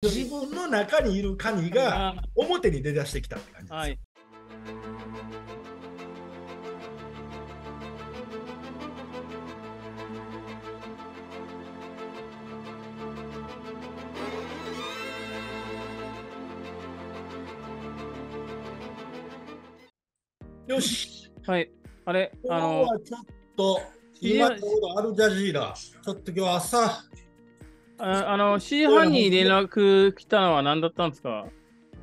自分の中にいるカニが表に出だしてきたって感じです。はい、よし。はい。あれ、あのー、ちょっと、今ちょうどアルジャジーラ、ちょっと今日朝、ああの、7時半に連絡来たのは何だったんですか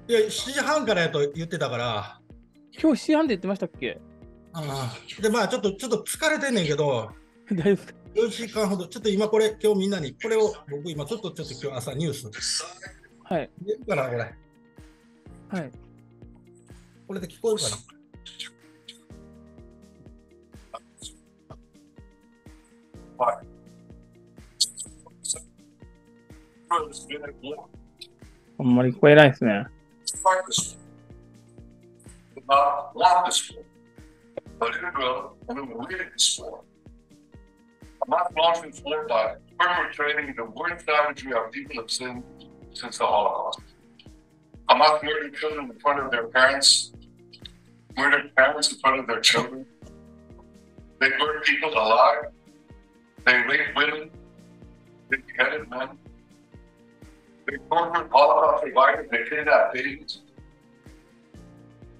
いや、7時半からやと言ってたから。今日7時半で言ってましたっけああ。で、まあ、ちょっと、ちょっと疲れてんねんけど。大丈夫ですか ?4 時間ほど、ちょっと今これ、今日みんなに、これを、僕今ちょっと、ちょっと今日朝ニュース。はい。かな、これ。はい。これで聞こえるかなはい。you're I'm あんまり聞こえないですね。Not largely floored by perpetrating the worst damage we have people have seen since the Holocaust. I'm not murdering children in front of their parents, murdering parents in front of their children. They burn people alive. They rape women. They beheaded men.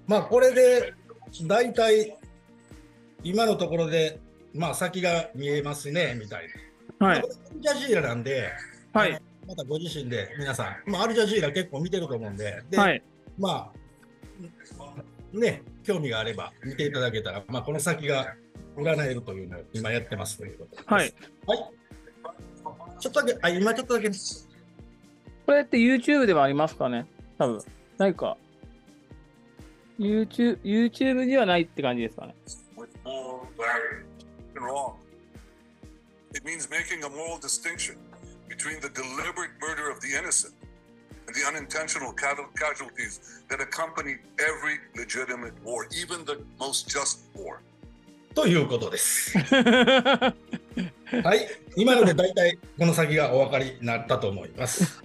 まあこれで大体今のところでまあ先が見えますねみたいな。はい。アルジャジーラなんで、はい。またご自身で皆さん、まあアルジャジーラ結構見てると思うんで、で、はい、まあね興味があれば見ていただけたら、まあこの先が占えるというのを今やってますということです。はい。はい。ちょっとだけあ今ちょっとだけです。これって YouTube ではありますかね多分。ないか。YouTube、YouTube にはないって感じですかね。It means making a moral distinction between the deliberate murder of the innocent and the unintentional casualties that accompany every legitimate war, even the most just war. ということです。はい、今ので大体この先がお分かりになったと思います。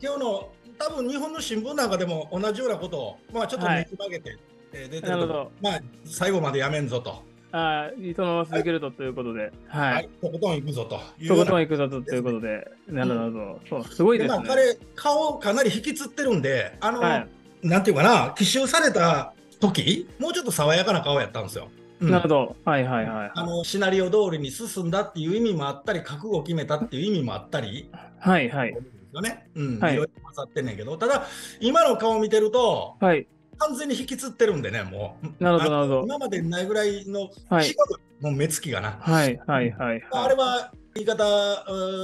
今日の多分日本の新聞なんかでも同じようなことを、まあ、ちょっとねじ曲て、はい、えー、出てるとまあ、最後までやめんぞと。あそのまま続けるとということで、はい。はい、とことん行くぞととことん行くぞとということで、なるほど、そう、すごいですね。まあ、彼、顔かなり引きつってるんで、あの、はい、なんていうかな、奇襲された時もうちょっと爽やかな顔やったんですよ。うん、なるほど、はいはいはい。あのシナリオ通りに進んだっていう意味もあったり、覚悟を決めたっていう意味もあったり、はいはい。ね、うんはい、いろい混ざってんねんけどただ今の顔見てると、はい、完全に引きつってるんでねもうなるほど今までないぐらいの規模の目つきがな、はい、はいはいあれは言い方、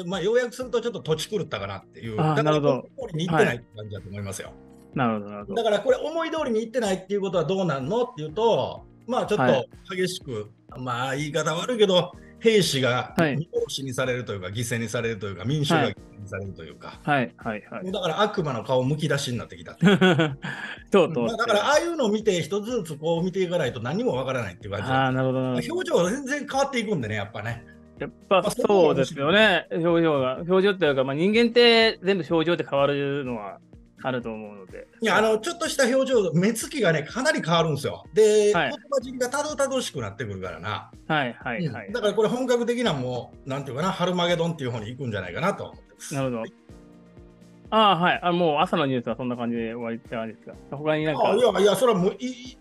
まあ、要約するとちょっと土地狂ったかなっていうだから通りに行ってないって感じだと思いますよ、なるほどなるほどだからこれ思い通りに行ってないっていうことはどうなんのっていうとまあちょっと激しく、はい、まあ言い方悪いけど、兵士が殺しにされるというか、犠牲にされるというか、民衆が犠牲にされるというか、はい、はい、はい。だから悪魔の顔むき出しになってきたて。とうとう。だからああいうのを見て、一つずつこう見ていかないと何もわからないっていう感じ。ああ、なるほど。表情が全然変わっていくんでね、やっぱね。やっぱそうですよね、表情が。表情っていうか、まあ、人間って全部表情って変わるのはあると思うので。いや、あの、ちょっとした表情、目つきがね、かなり変わるんですよ。で、はい、言葉尻がたどたどしくなってくるからな。はいはいはい、うん、だからこれ本格的なもう、なんていうかな、ハルマゲドンっていう方に行くんじゃないかなと思ってます。なるほど。ああ、はい。あもう朝のニュースはそんな感じで終わりってあれですか。他になんか。いやいや、それはもういい。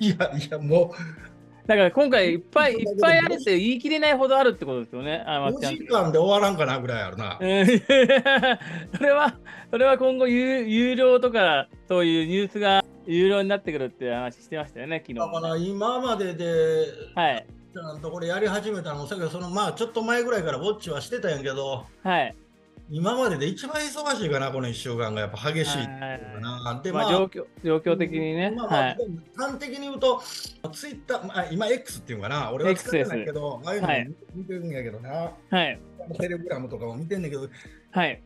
いやいや、もう、だから今回いっぱいいっぱいあるって言い切れないほどあるってことですよね。あ5時間で終わらんかなぐらいあるな。それは、それは今後有、有料とか、そういうニュースが有料になってくるって話してましたよね、昨日。だから今までで、はい。ところやり始めたのも、さっきそのまあちょっと前ぐらいからウォッチはしてたんやけど、はい。今までで一番忙しいかな、この1週間がやっぱ激しいっていうかな。で、まあ、状況状況的にね。まあ、まあはい、端的に言うと、ツイッター、まあ、今 X っていうかな、俺は使ってないけど、ああいうの見てるんやけどな、はい、テレグラムとかも見てんだけど、はい、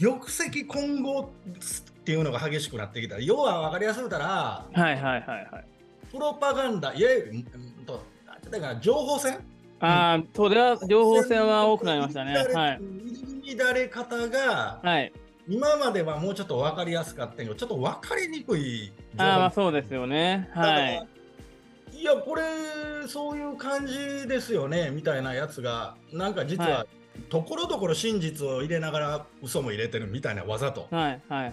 玉石混合っていうのが激しくなってきた。要は分かりやすいたら、はいはいはいはい、プロパガンダ、いわうんとだから情報戦ああ、それは情報戦は多くなりましたね。はいきだれ方が、はい、今まではもうちょっと分かりやすかったけどちょっと分かりにくいああそうですよねはいいやこれそういう感じですよねみたいなやつがなんか実は、はい、ところどころ真実を入れながら嘘も入れてるみたいなわざとはいはいはいはい、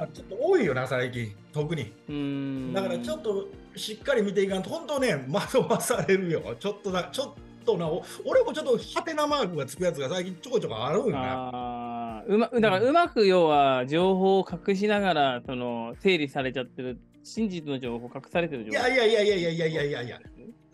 はい、ちょっと多いよな最近特にうんだからちょっとしっかり見ていかんと本当ね惑わされるよちょっとだちょっととな俺もちょっとハテナマークがつくやつが最近ちょこちょこあるんだうまだからうまく要は情報を隠しながらその整理されちゃってる真実の情報隠されてる情報いやいやいやいやいやいやいやいや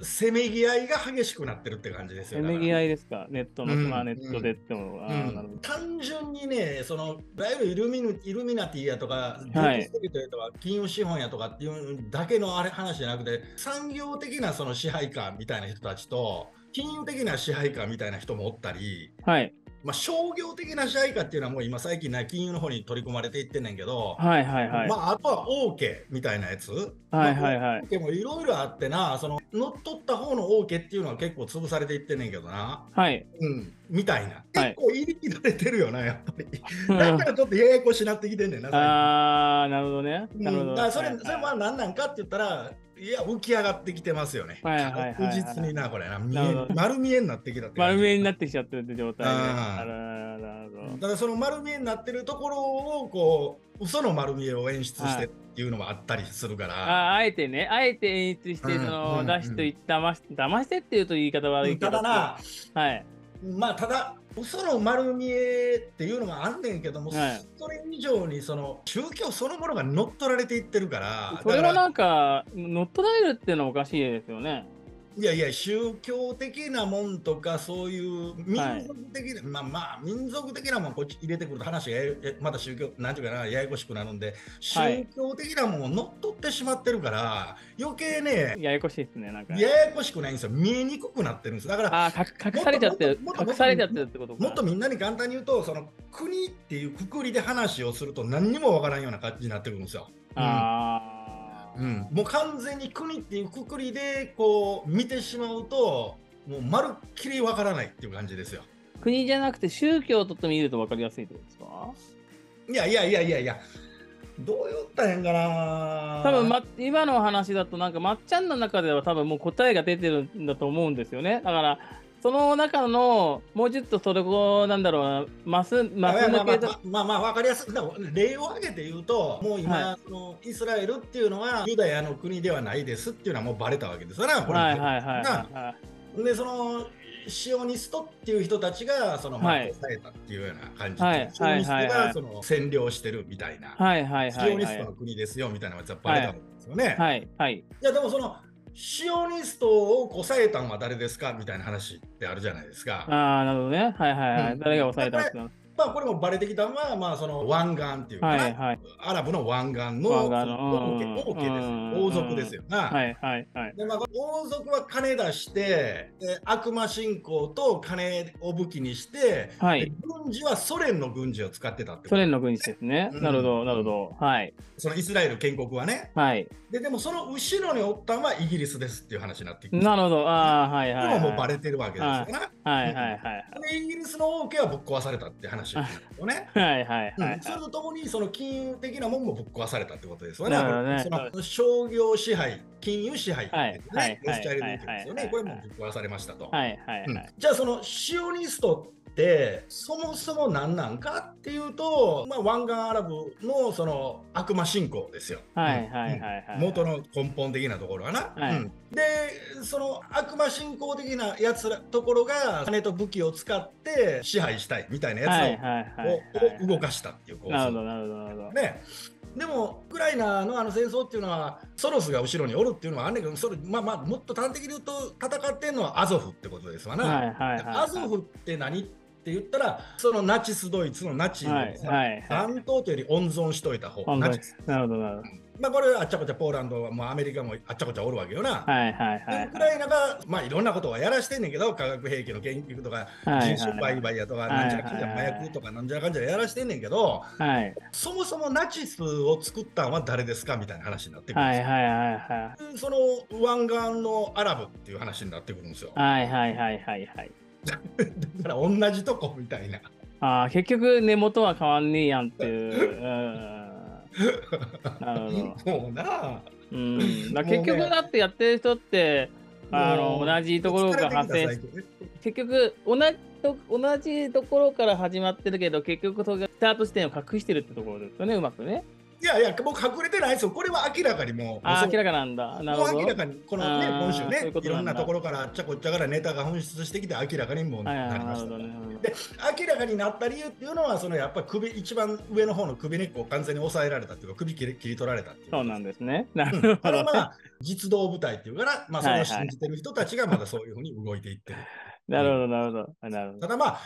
せめぎ合いが激しくなってるって感じですよせめぎ合いですか、ネットの、うん、まあネットでっても、うん、単純にね、そのいわゆるイルミイルミナティやとか、はい、とか金融資本やとかっていうだけのあれ話じゃなくて、産業的なその支配官みたいな人たちと、金融的な支配下みたいな人もおったり、はいまあ、商業的な支配下っていうのはもう今最近な金融の方に取り込まれていってんねんけど、はいはいはいまあ、あとは OK みたいなやつ、はいはいはい、o もいろいろあってなその乗っ取った方の OK っていうのは結構潰されていってんねんけどな、はいうん、みたいな、はい、結構入り乱れてるよな、やっぱり。だからちょっとややこしなってきてんねんな。ああ、なるほどね。うん、だそれ、はいはい、それは何なんかって言ったら、いや、浮き上がってきてますよね。はいはいはい、確実にな、これな。見え丸見えになってきたて。丸見えになってきちゃってるって状態、ね、あらららだからその丸見えになってるところを、こう、嘘の丸見えを演出してっていうのもあったりするから。ああえてね、あえて演出して、その、うんうんうん、出しといまし、騙してっていうと言い方悪いけど。ただな、はい。まあただ嘘の丸見えっていうのもあんねんけども、はい、それ以上にその宗教そのものが乗っ取られていってるからそれもなんか乗っ取られるっていうのはおかしいですよねいやいや宗教的なもんとかそういう民族的な、はい、まあまあ民族的なもんこっち入れてくると話がまた宗教なんていうかなややこしくなるんで宗教的なもんを乗っ取ってしまってるから、余計ねややこしいですねなんかややこしくないんですよ見えにくくなってるんですだからあ隠されちゃってる隠されちゃってるってこともっとみんなに簡単に言うとその国っていうくくりで話をすると何にもわからんような感じになってくるんですよ。ああ、うん、もう完全に国っていうくくりでこう見てしまうともうまるっきりわからないっていう感じですよ。国じゃなくて宗教とって見ると分かりやすいってことですかいやいやいやいやいやどう言ったらんかな多分、ま、今の話だとなんかまっちゃんの中では多分もう答えが出てるんだと思うんですよねだからその中のもうちょっとそれをなんだろうなマスマス抜けだまあまあ分かりやすく例を挙げて言うともう今、はい、のイスラエルっていうのはユダヤの国ではないですっていうのはもうバレたわけですよねこれ、はいはいはいはい、でそのシオニストっていう人たちがそのまあ抑えたっていうような感じで、はい、シオニストがその占領してるみたいな、はいはいはいはい、シオニストの国ですよみたいなのがバレたわけですよね。はいはい、はい、いやでもそのシオニストをこさえたのは誰ですかみたいな話ってあるじゃないですか。ああ、なるほどね。はいはいはい。うん、誰が抑えたんですかまあ、これもバレてきたのは、まあ、その湾岸っていうか、はいはい、アラブの湾岸の王家王家です王族ですよな。はいはいはいでまあ、王族は金出して悪魔信仰と金を武器にして、はい、軍事はソ連の軍事を使ってたってこと、ソ連の軍事ですね。なるほどなるほど。はい、そのイスラエル建国はね。はい、ででもその後ろにおったのはイギリスですっていう話になってきて。なるほど。あはいはい、はい。もうバレてるわけですよな。はいはいはい。イギリスの王家はぶっ壊されたって話。ね。はいはいそれとともにその金融的なもんもぶっ壊されたってことですよね。ねその商業支配、金融支配ですね。ロスチャイルドですよね。これもぶっ壊されましたと。はいはい、はいうん、じゃあそのシオニストってそもそも何なんかっていうと、まあ、湾岸アラブのその悪魔信仰ですよ元の根本的なところはな。はいうん、でその悪魔信仰的なやつらところが金と武器を使って支配したいみたいなやつを動かしたっていう構想。ねでもウクライナのあの戦争っていうのはソロスが後ろにおるっていうのはあんねんけどそれ、まあ、まあもっと端的に言うと戦ってるのはアゾフってことですわな。はいはいアゾフって何って言ったらそのナチスドイツのナチを担当というより温存しといた方が、チいい、なるほどなるほどまあこれあっちゃこちゃポーランドはもうアメリカもあっちゃこちゃおるわけよな。はいはいはい、はい、ウクライナがまあいろんなことはやらしてんねんけど化学兵器の研究とか、人種売買やとか、なんちゃらかんちゃ麻薬とかなんちゃらかんちゃらやらしてんねんけど、はい、そもそもナチスを作ったのは誰ですかみたいな話になってくるんですよ。はいはいはいはい、その湾岸のアラブっていう話になってくるんですよ。はいはいはいはいはい。だから同じとこみたいな。ああ、結局根元は変わんねえやんっていう。なるほど。もうなうん、だ結局だってやってる人って、ね、あの同じところから発生して結局同じと同じところから始まってるけど結局それがスタート地点を隠してるってところですよねうまくね。いやいや、僕隠れてないですよ。これは明らかにもう。明らかなんだ。なるほど。明らかに、このね、今週ねいろんなところから、ちゃこちゃからネタが紛失してきて、明らかにもうなりました。で、明らかになった理由っていうのは、そのやっぱり首、一番上の方の首根っこを完全に抑えられたっていうか、首切り切り取られたっていう。そうなんですね。なるほど。これはまあ、実動部隊っていうから、まあ、それを信じてる人たちがまだそういうふうに動いていってる。なるほど、なるほど。ただまあ、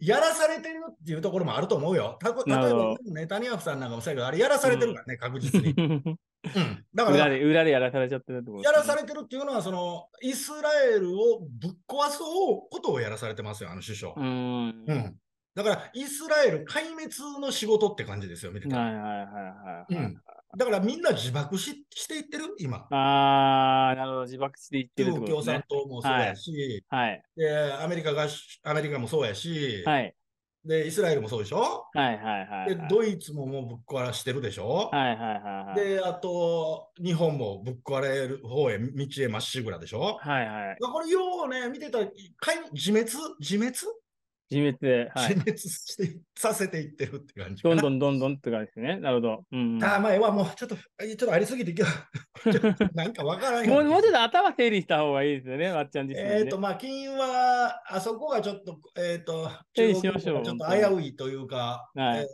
やらされてるっていうところもあると思うよ。た例えば、ネタニヤフさんなんかもそうやけあれやらされてるからね、うん、確実に。うん、だから裏で裏でやらされちゃってるってこと、ね、やらされてるっていうのはその、イスラエルをぶっ壊すことをやらされてますよ、あの首相。うんうん、だから、イスラエル壊滅の仕事って感じですよ、見てたら。はいはいはいはい、はいうん、だからみんな自爆ししていってる、今。ああ、なるほど、自爆していってるってこと、ね、共産党もそうやし、はい、でアメリカが、アメリカもそうやし、はい、で、イスラエルもそうでしょ、はいはいはい、はい、で、ドイツももうぶっ壊してるでしょ、はいはいはい、はい、で、あと、日本もぶっ壊れる方へ、道へまっしぐらでしょはいはい。これ、ようね、見てたら、自滅自滅自滅で、はい、自滅してさせていってるって感じどんどんどんどんって感じですね。なるほど。うん、あまあ、はもうちょっと、ちょっとありすぎて、なんかわからんもう。もうちょっと頭整理した方がいいですよね、わっちゃん自身、ね、えっ、と、まあ、金融は、あそこがちょっと、えっ、ー、と、ょう。ちょっと危ういというか、はい、えー、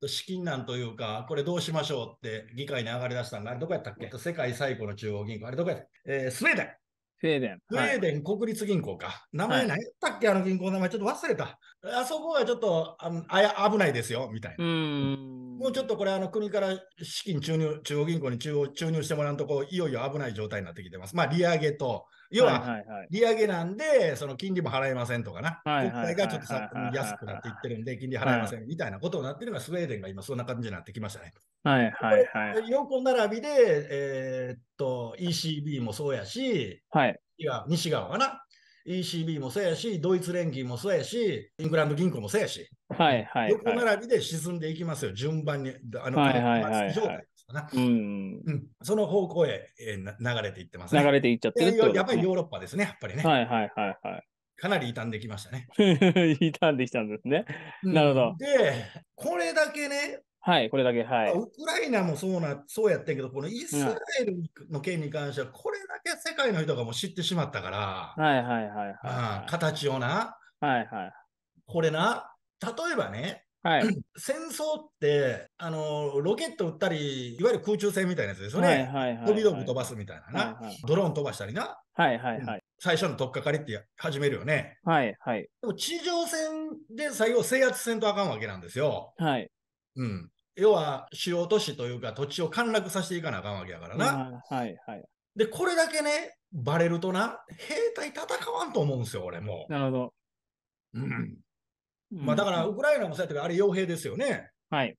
と資金難というか、これどうしましょうって議会に上がりだしたんだ。どこやったっけ、世界最古の中央銀行、あれどこやったっけ、えー、スウェーデン。フェーデン。ェーデン国立銀行か。名前何やったっけ、あの銀行の名前ちょっと忘れた。あそこはちょっとああ危ないですよ、みたいな。もうちょっとこれ、あの国から資金注入、中央銀行に注入してもらうとこ、いよいよ危ない状態になってきてます。まあ、利上げと、要は、利上げなんで、その金利も払えませんとかな、国債がちょっと安くなっていってるんで、金利払えませんみたいなことになってるのが、スウェーデンが今、そんな感じになってきましたね。はいはいはい。横並びで、えー、っと、ECB もそうやし、はい、西側かな、ECB もそうやし、ドイツ連銀もそうやし、イングランド銀行もそうやし、はいはい、はい、横並びで沈んでいきますよ、順番に。あの、はいはいはい、はい、状態。うな、うん、うん、その方向へ、えー、流れていってますね。流れていっちゃってる、ね、やっぱりヨーロッパですね、やっぱりね。はいはいはいはい。かなり傷んできましたね。傷んできたんですね。なるほど。で、これだけね、はい、これだけ、はい。ウクライナもそうな、そうやってんけど、このイスラエルの件に関しては、これだけ世界の人がもう知ってしまったから、はいはいはい、はい、形をな、はいはい。これな、例えばね、はい、戦争ってあのロケット撃ったりいわゆる空中戦みたいなやつですよね、はいはいはいはい、飛び道具飛ばすみたいなな、はいはい、ドローン飛ばしたりな、はいはいはい、うん、最初の取っかかりって始めるよね、はいはい、でも地上戦で最後制圧せんとあかんわけなんですよ、はいうん、要は主要都市というか土地を陥落させていかなあかんわけやからな、はいはい、でこれだけねバレるとな兵隊戦わんと思うんですよ俺もなるほど、うん、まあ、だから、ウクライナもそうやったけど、あれ、傭兵ですよね。はい。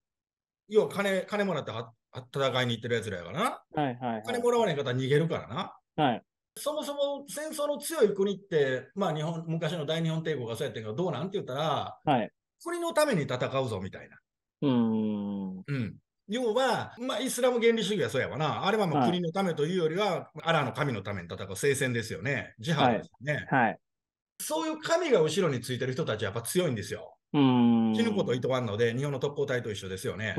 要は金、金もらっては戦いに行ってるやつらやからな。はいはい、金もらわない方は逃げるからな。はい。そもそも戦争の強い国って、まあ、日本、昔の大日本帝国がそうやったけど、どうなんって言ったら、はい。国のために戦うぞ、みたいな。うん。うん。要は、まあ、イスラム原理主義はそうやわな。あれはまあ国のためというよりは、はい、アラーの神のために戦う聖戦ですよね。ジハーですよね。はい。はいそういう神が後ろについてる人たちはやっぱ強いんですよ。死ぬこといとわんので、日本の特攻隊と一緒ですよね。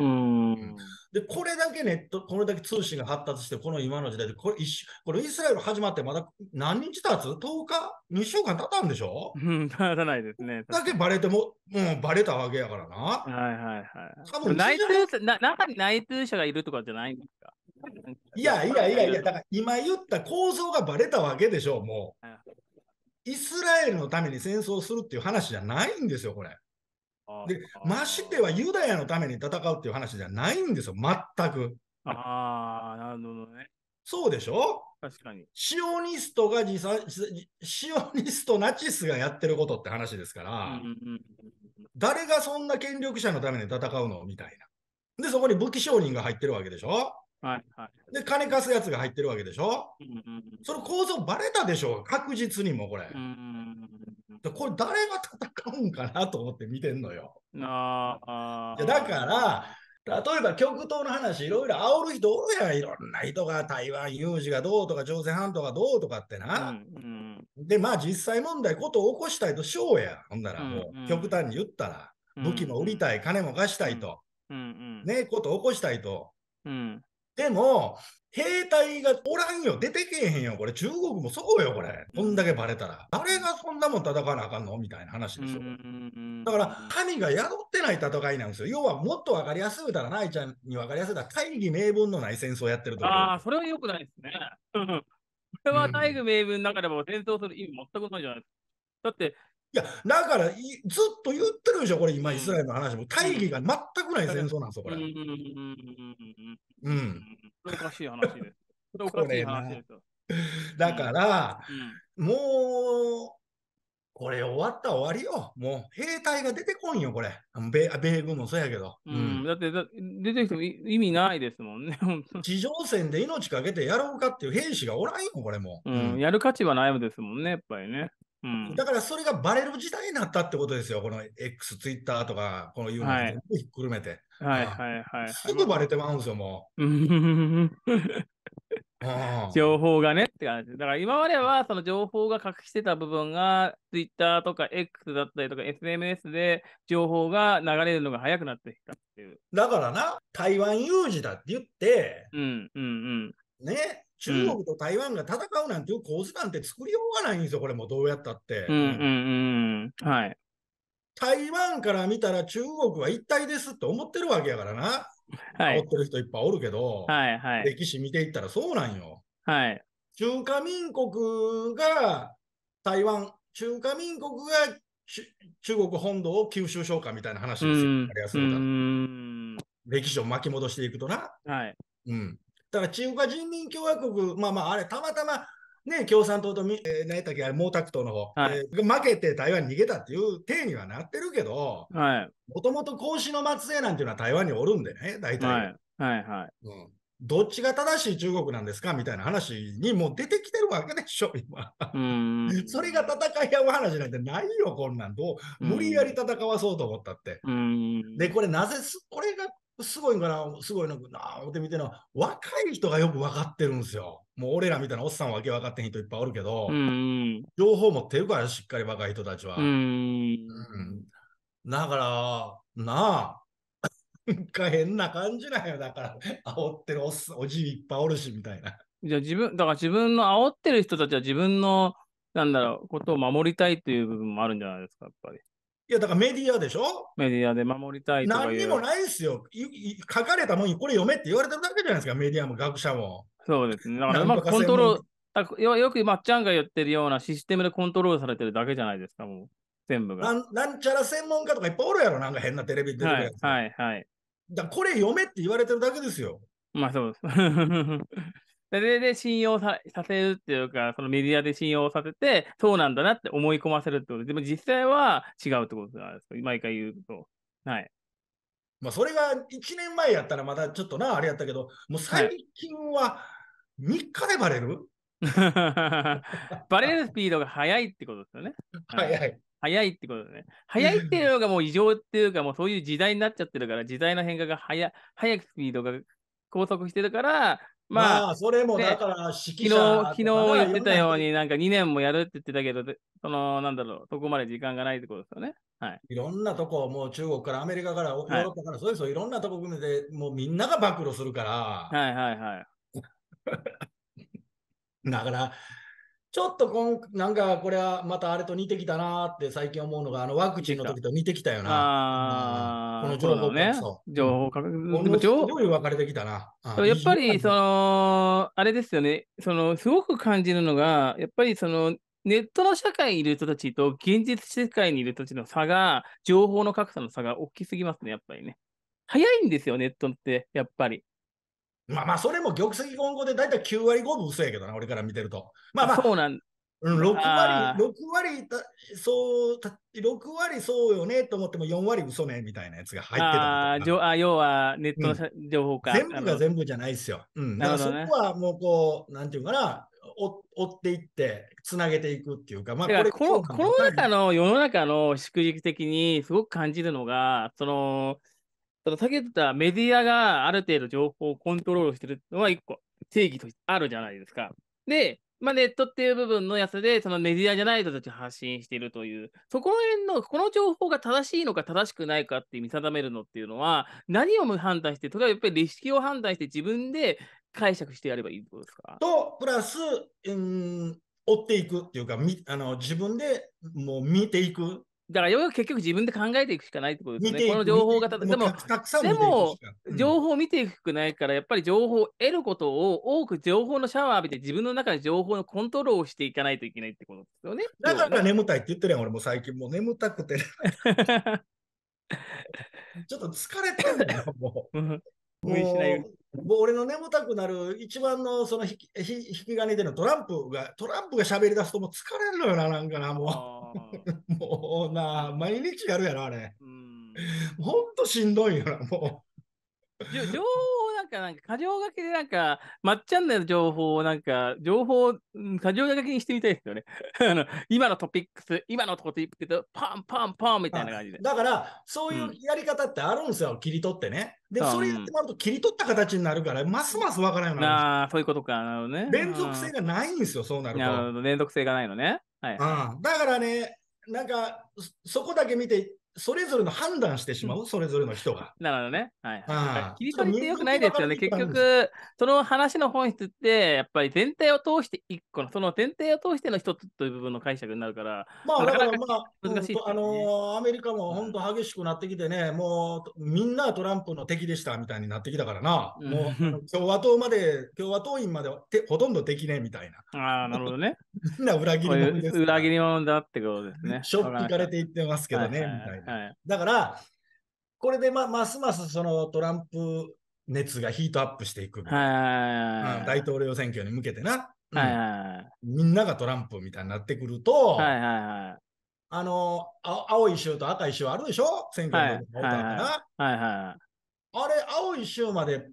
で、これだけネット、これだけ通信が発達して、この今の時代で、これ一これイスラエル始まってまだ何日経つ ?10 日 ?2 週間経ったんでしょうん、経たないですね。だけバレても、もうバレたわけやからな。はいはいはい。多分内通者な中に内通者がいるとかじゃないんですかいやいやいやいや、だから今言った構造がバレたわけでしょう、もう。イスラエルのために戦争するっていう話じゃないんですよ、これ。で、ましてはユダヤのために戦うっていう話じゃないんですよ、全く。ああ、なるほどね。そうでしょ確かに。シオニストがシオニスト、ナチスがやってることって話ですから、誰がそんな権力者のために戦うのみたいな。で、そこに武器商人が入ってるわけでしょはいはい、で、金貸すやつが入ってるわけでしょ、うんうんうん、その構造ばれたでしょ確実にもこれ、うんうんうん。これ誰が戦うんかなと思って見てんのよ。ああだから例えば極東の話いろいろ煽る人おるやんいろんな人が台湾有事がどうとか朝鮮半島がどうとかってな、うんうん、でまあ実際問題ことを起こしたいとしようやほんならもう極端に言ったら、うんうん、武器も売りたい金も貸したいと、うんうん、ねことを起こしたいと、うん、でも、兵隊がおらんよ、出てけへんよ、これ、中国もそうよ、これ、こんだけばれたら、誰がそんなもん戦わなあかんのみたいな話でしょ。だから、神が宿ってない戦いなんですよ。要は、もっと分かりやすいたら、ないちゃんに分かりやすいたら、大義名分のない戦争をやってるとああ、それはよくないですね。これは大義名分の中でも戦争する意味全くないじゃないですか。だって、いや、だからずっと言ってるでしょ、これ、今、イスラエルの話も。大義が全くない戦争なんですよ、これ。うん。おかしい話です。おかしい話ですよ。だから、うんうん、もう、これ終わったら終わりよ。もう兵隊が出てこんよ、これ。米米軍もそうやけど。うん、うん、だって出てきても意味ないですもんね、地上戦で命かけてやろうかっていう兵士がおらんよ、これも。うん、やる価値はないですもんね、やっぱりね。うん、だからそれがバレる時代になったってことですよ、この X、ツイッターとか、このいうのをひっくるめて。はいはいはい。すぐバレてまうんですよ、もう。情報がねって感じ。だから今まではその情報が隠してた部分が Twitter とか X だったりとか SNS で情報が流れるのが早くなってきたっていう。だからな、台湾有事だって言って、うんうんうん。ね、中国と台湾が戦うなんていう構図なんて作りようがないんですよ、これもどうやったって。うんうんうん。はい。台湾から見たら中国は一体ですって思ってるわけやからな。はい。思ってる人いっぱいおるけど、はいはい。歴史見ていったらそうなんよ。はい。中華民国が台湾、中華民国が中国本土を吸収うかみたいな話ですよ。うん、歴史を巻き戻していくとな。はい。うん。だから中華人民共和国、まあまあ、あれ、たまたま、ね、共産党と、えー、何やったっけ、あれ毛沢東の方、はいえー、負けて台湾に逃げたっていう体にはなってるけど、もともと孔子の末裔なんていうのは台湾におるんでね、大体。はいはいうんどっちが正しい中国なんですかみたいな話にもう出てきてるわけでしょ、今。それが戦い合う話なんてないよ、こんなんと。無理やり戦わそうと思ったって。で、これなぜ、これがすごいんかな、すごいな、な思って見ての若い人がよく分かってるんですよ。もう俺らみたいなおっさんわけ分かってへん人いっぱいおるけど、うん、情報持ってるから、しっかり若い人たちは。うん、だから、なあ、か変な感じなんよ。だから、煽ってるおっおじいっぱいおるし、みたいな。じゃあ自分、だから自分の煽ってる人たちは自分の、なんだろう、ことを守りたいという部分もあるんじゃないですか、やっぱり。いや、だからメディアでしょメディアで守りたいとか何にもないですよ。書かれたもんにこれ読めって言われてるだけじゃないですか、メディアも学者も。そうですね。だからまコントロール、よくまっちゃんが言ってるようなシステムでコントロールされてるだけじゃないですか、もう。全部が。なんなんちゃら専門家とかいっぱいおるやろ、なんか変なテレビ出てるやつ。はい、はい、はい。だこれ読めって言われてるだけですよ。まあそうです。それで信用させるっていうか、そのメディアで信用させて、そうなんだなって思い込ませるってことで、でも実際は違うってことなんですか、毎回言うと。はい。まあ、それが1年前やったらまたちょっとな、あれやったけど、もう最近は3日でバレる、はい、バレるスピードが速いってことですよね。はい、はい、速いってことですね。速いっていうのがもう異常っていうか、もうそういう時代になっちゃってるから、時代の変化が早速くスピードが高速してるから、まあ、まあ、それもだから指揮者、昨日、昨日言ってたように、なんか2年もやるって言ってたけど、その、なんだろう、そこまで時間がないってことですよね。はい。いろんなとこ、もう中国からアメリカから、ヨーロッパから、はい、そうですよ、いろんなとこ組めて、もうみんなが暴露するから。はいはいはい。だから、ちょっとこんなんかこれはまたあれと似てきたなって最近思うのが、あのワクチンの時と似てきたよな。ああ、この情報ね。情報格差。情報分かれてきたな。やっぱり、その、あれですよね。その、すごく感じるのが、やっぱりその、ネットの社会にいる人たちと現実世界にいる人たちの差が、情報の格差の差が大きすぎますね、やっぱりね。早いんですよ、ネットって、やっぱり。まあまあ、それも玉石混合で大体9割5分嘘やけどな、俺から見てると。まあまあ、そうなん6割、6割そう六6割そうよねと思っても4割嘘ねみたいなやつが入ってたああ要はネットの情報か、全部が全部じゃないですよ。うん、だからそこはもうこう、なんていうかな、追っていって、つなげていくっていうか、まあ、これこの、コの世の中の祝日的にすごく感じるのが、その、ただ、さっき言ったメディアがある程度情報をコントロールしてるのは一個定義としてあるじゃないですか。で、まあ、ネットっていう部分のやつで、そのメディアじゃない人たちを発信しているという、そこら辺の、この情報が正しいのか正しくないかって見定めるのっていうのは、何を判断して、例えばやっぱり歴史を判断して自分で解釈してやればいいことですかと、プラス、うん、追っていくっていうか、みあの自分でもう見ていくだからよく結局自分で考えていくしかないってことですね。この情報がたでも、でも、情報を見ていくないから、やっぱり情報を得ることを多く情報のシャワー浴びて、自分の中で情報のコントロールをしていかないといけないってことですよね。だから眠たいって言ってるやん、俺も最近もう眠たくて。ちょっと疲れてるんだよ、もう。無理しないように。もう俺の眠たくなる一番のその引き引き金でのトランプが、トランプが喋り出すともう疲れるのよな、なんかな、もう。もうな、毎日やるやろ、あれ。ほんとしんどいよな、もう。情報をなんか、なんか、過剰書きでなんか、まっちゃんの情報をなんか、情報、過剰書きにしてみたいですよね。あの今のトピックス、今のトピックス、パンパンパンみたいな感じで。だから、そういうやり方ってあるんですよ、うん、切り取ってね。で、それやってもらうと切り取った形になるから、ますますわからないなあそういうことか。なるほどね。連続性がないんですよ、そうなると。なるほど、連続性がないのね。はい。だからね、なんか、そこだけ見て、それぞれの判断してしまう、それぞれの人が。なるほどね。はい。切り取りってよくないですよね。結局、その話の本質って、やっぱり全体を通して一個の、その前提を通しての一つという部分の解釈になるから、まあ、だからまあ、難しい、ね、あのアメリカも本当激しくなってきてね、もうみんなトランプの敵でしたみたいになってきたからな、うん、もう共和党まで、共和党員までてほとんど敵ねみたいな。ああ、なるほどね。みんな裏切り者です。裏切り者だってことですね。ショックかれていってますけどね、みたいな。はいだからこれでまますますそのトランプ熱がヒートアップしていくみいうん、大統領選挙に向けてな、うん、はいはいはい、みんながトランプみたいになってくると、はいはいはい、あのあ青い州と赤い州あるでしょ選挙のことな、はいはいあれ青い州まで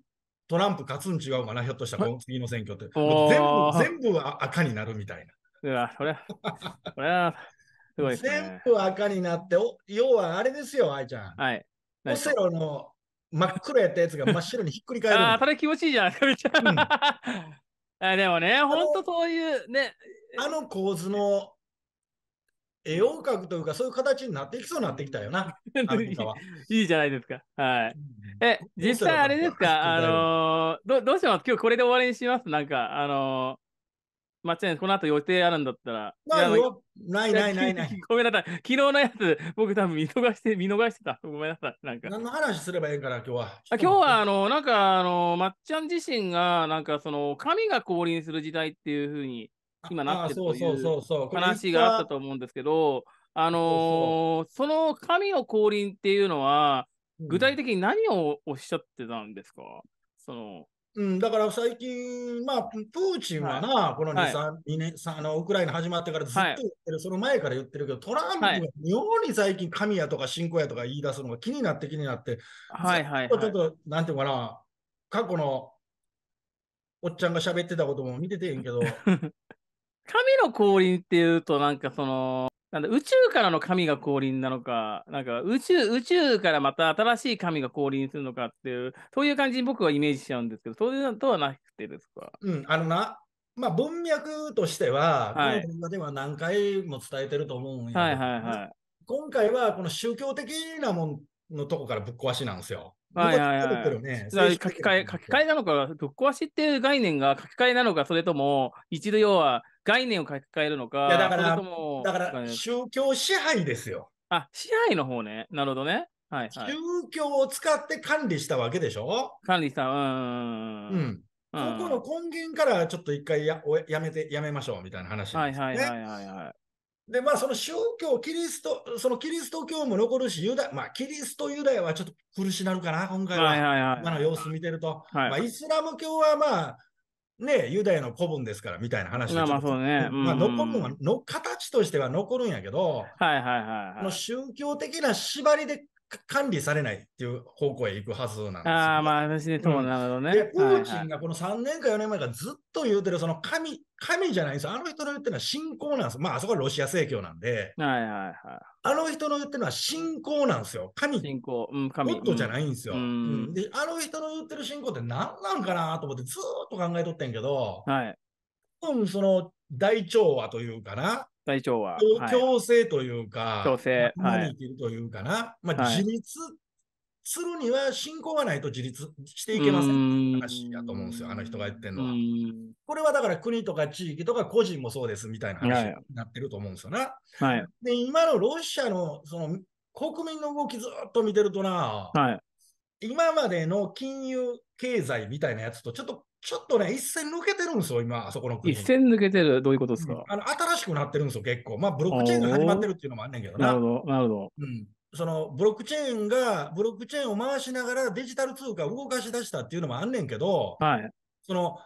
トランプ勝つん違うかなひょっとしたら次の選挙って全部全部赤になるみたいな。うわ、それそれは、すごい、ね、全部赤になって、要はあれですよ、愛ちゃん。はい。オセロの真っ黒やったやつが真っ白にひっくり返る。ああ、それ気持ちいいじゃないですか、めちゃ。ん、でもね、ほんとそういうね。あの構図の絵を描くというか、そういう形になってきそうになってきたよな。いいじゃないですか。はい。え、実際あれですか、あのー、ど、どうします今日これで終わりにしますなんか、あのまあ、この後予定あるんだったら。ないよ。ないないないない。ごめんなさい。昨日のやつ、僕多分見逃して、見逃してた。ごめんなさい。なんか。何の話すればいいかな、今日は。今日は、あの、なんか、あの、まっちゃん自身が、なんか、その、神が降臨する時代っていうふうに、今なってるという話があったと思うんですけど、あのその神を降臨っていうのは、具体的に何をおっしゃってたんですか、うん、そのうん、だから最近、まあ、プーチンはな、はい、この2、はい、3年あの、ウクライナ始まってからずっと言ってる、はい、その前から言ってるけど、トランプが妙に最近、神やとか信仰やとか言い出すのが気になって気になって、はいはいちょっと、なんていうかな、過去のおっちゃんが喋ってたことも見ててんけど。神の降臨っていうと、なんかその、なんだ宇宙からの神が降臨なのか、なんか宇宙宇宙からまた新しい神が降臨するのかっていう、そういう感じに僕はイメージしちゃうんですけど、そういうのとはなくてですか。うん、あのな、まあ、文脈としては、はい、この動では何回も伝えてると思うんやけど、はいはいはい、今回はこの宗教的なもんのとこからぶっ壊しなんですよ。はいはいはい。ね、書き換え、書き換えなのか、ぶっ壊しっていう概念が書き換えなのか、それとも、一度要は概念を書き換えるのか、だからだから宗教支配ですよ。あ、支配の方ね。なるほどね。はい、はい、宗教を使って管理したわけでしょ管理した。うん。うん。ここの根源からちょっと一回ややめて、やめましょうみたいな話なでね。はいはいはい、はい。で、まあその宗教、キリスト、そのキリスト教も残るし、ユダまあキリストユダヤはちょっと苦しなるかな、今回は。はいはいはい。今の様子見てると。はい、まあイスラム教はまあ、ね、ユダヤの古文ですからみたいな話まあまあそうね。まあ、残るのはの、形としては残るんやけど、はいはいはい、はい、宗教的な縛りで管理されないっていう方向へ行くはずなんですよ。ああ、まあ、私ね、ともなるほどね。で、プーチンがこの3年か4年前からずっと言うてる、その神、神じゃないんですよ。あの人の言ってるのは信仰なんです。まあ、あそこはロシア正教なんで。はいはいはい。あの人の言ってるのは信仰なんですよ。神。信仰。うん、神。もっとじゃないんですよ、うん、で、あの人の言ってる信仰って何なんかなと思ってずっと考えとってんけど、はい。多分その、大調和というかな、大腸は。強制というか、強制。まあ、生るというかな。まあ、自立するには信仰がないと自立していけません話やと思うんですよ、あの人が言ってるのは。これはだから国とか地域とか個人もそうですみたいな話になってると思うんですよな。はい、で今のロシアのその国民の動きずっと見てるとな、はい、今までの金融経済みたいなやつとちょっとちょっとね、一線抜けてるんですよ、今、あそこの国。一線抜けてる、どういうことですか、うん、あの新しくなってるんですよ、結構。まあ、ブロックチェーンが始まってるっていうのもあんねんけどな。なるほど、なるほど。うん、そのブロックチェーンが、ブロックチェーンを回しながらデジタル通貨を動かし出したっていうのもあんねんけど、はい、その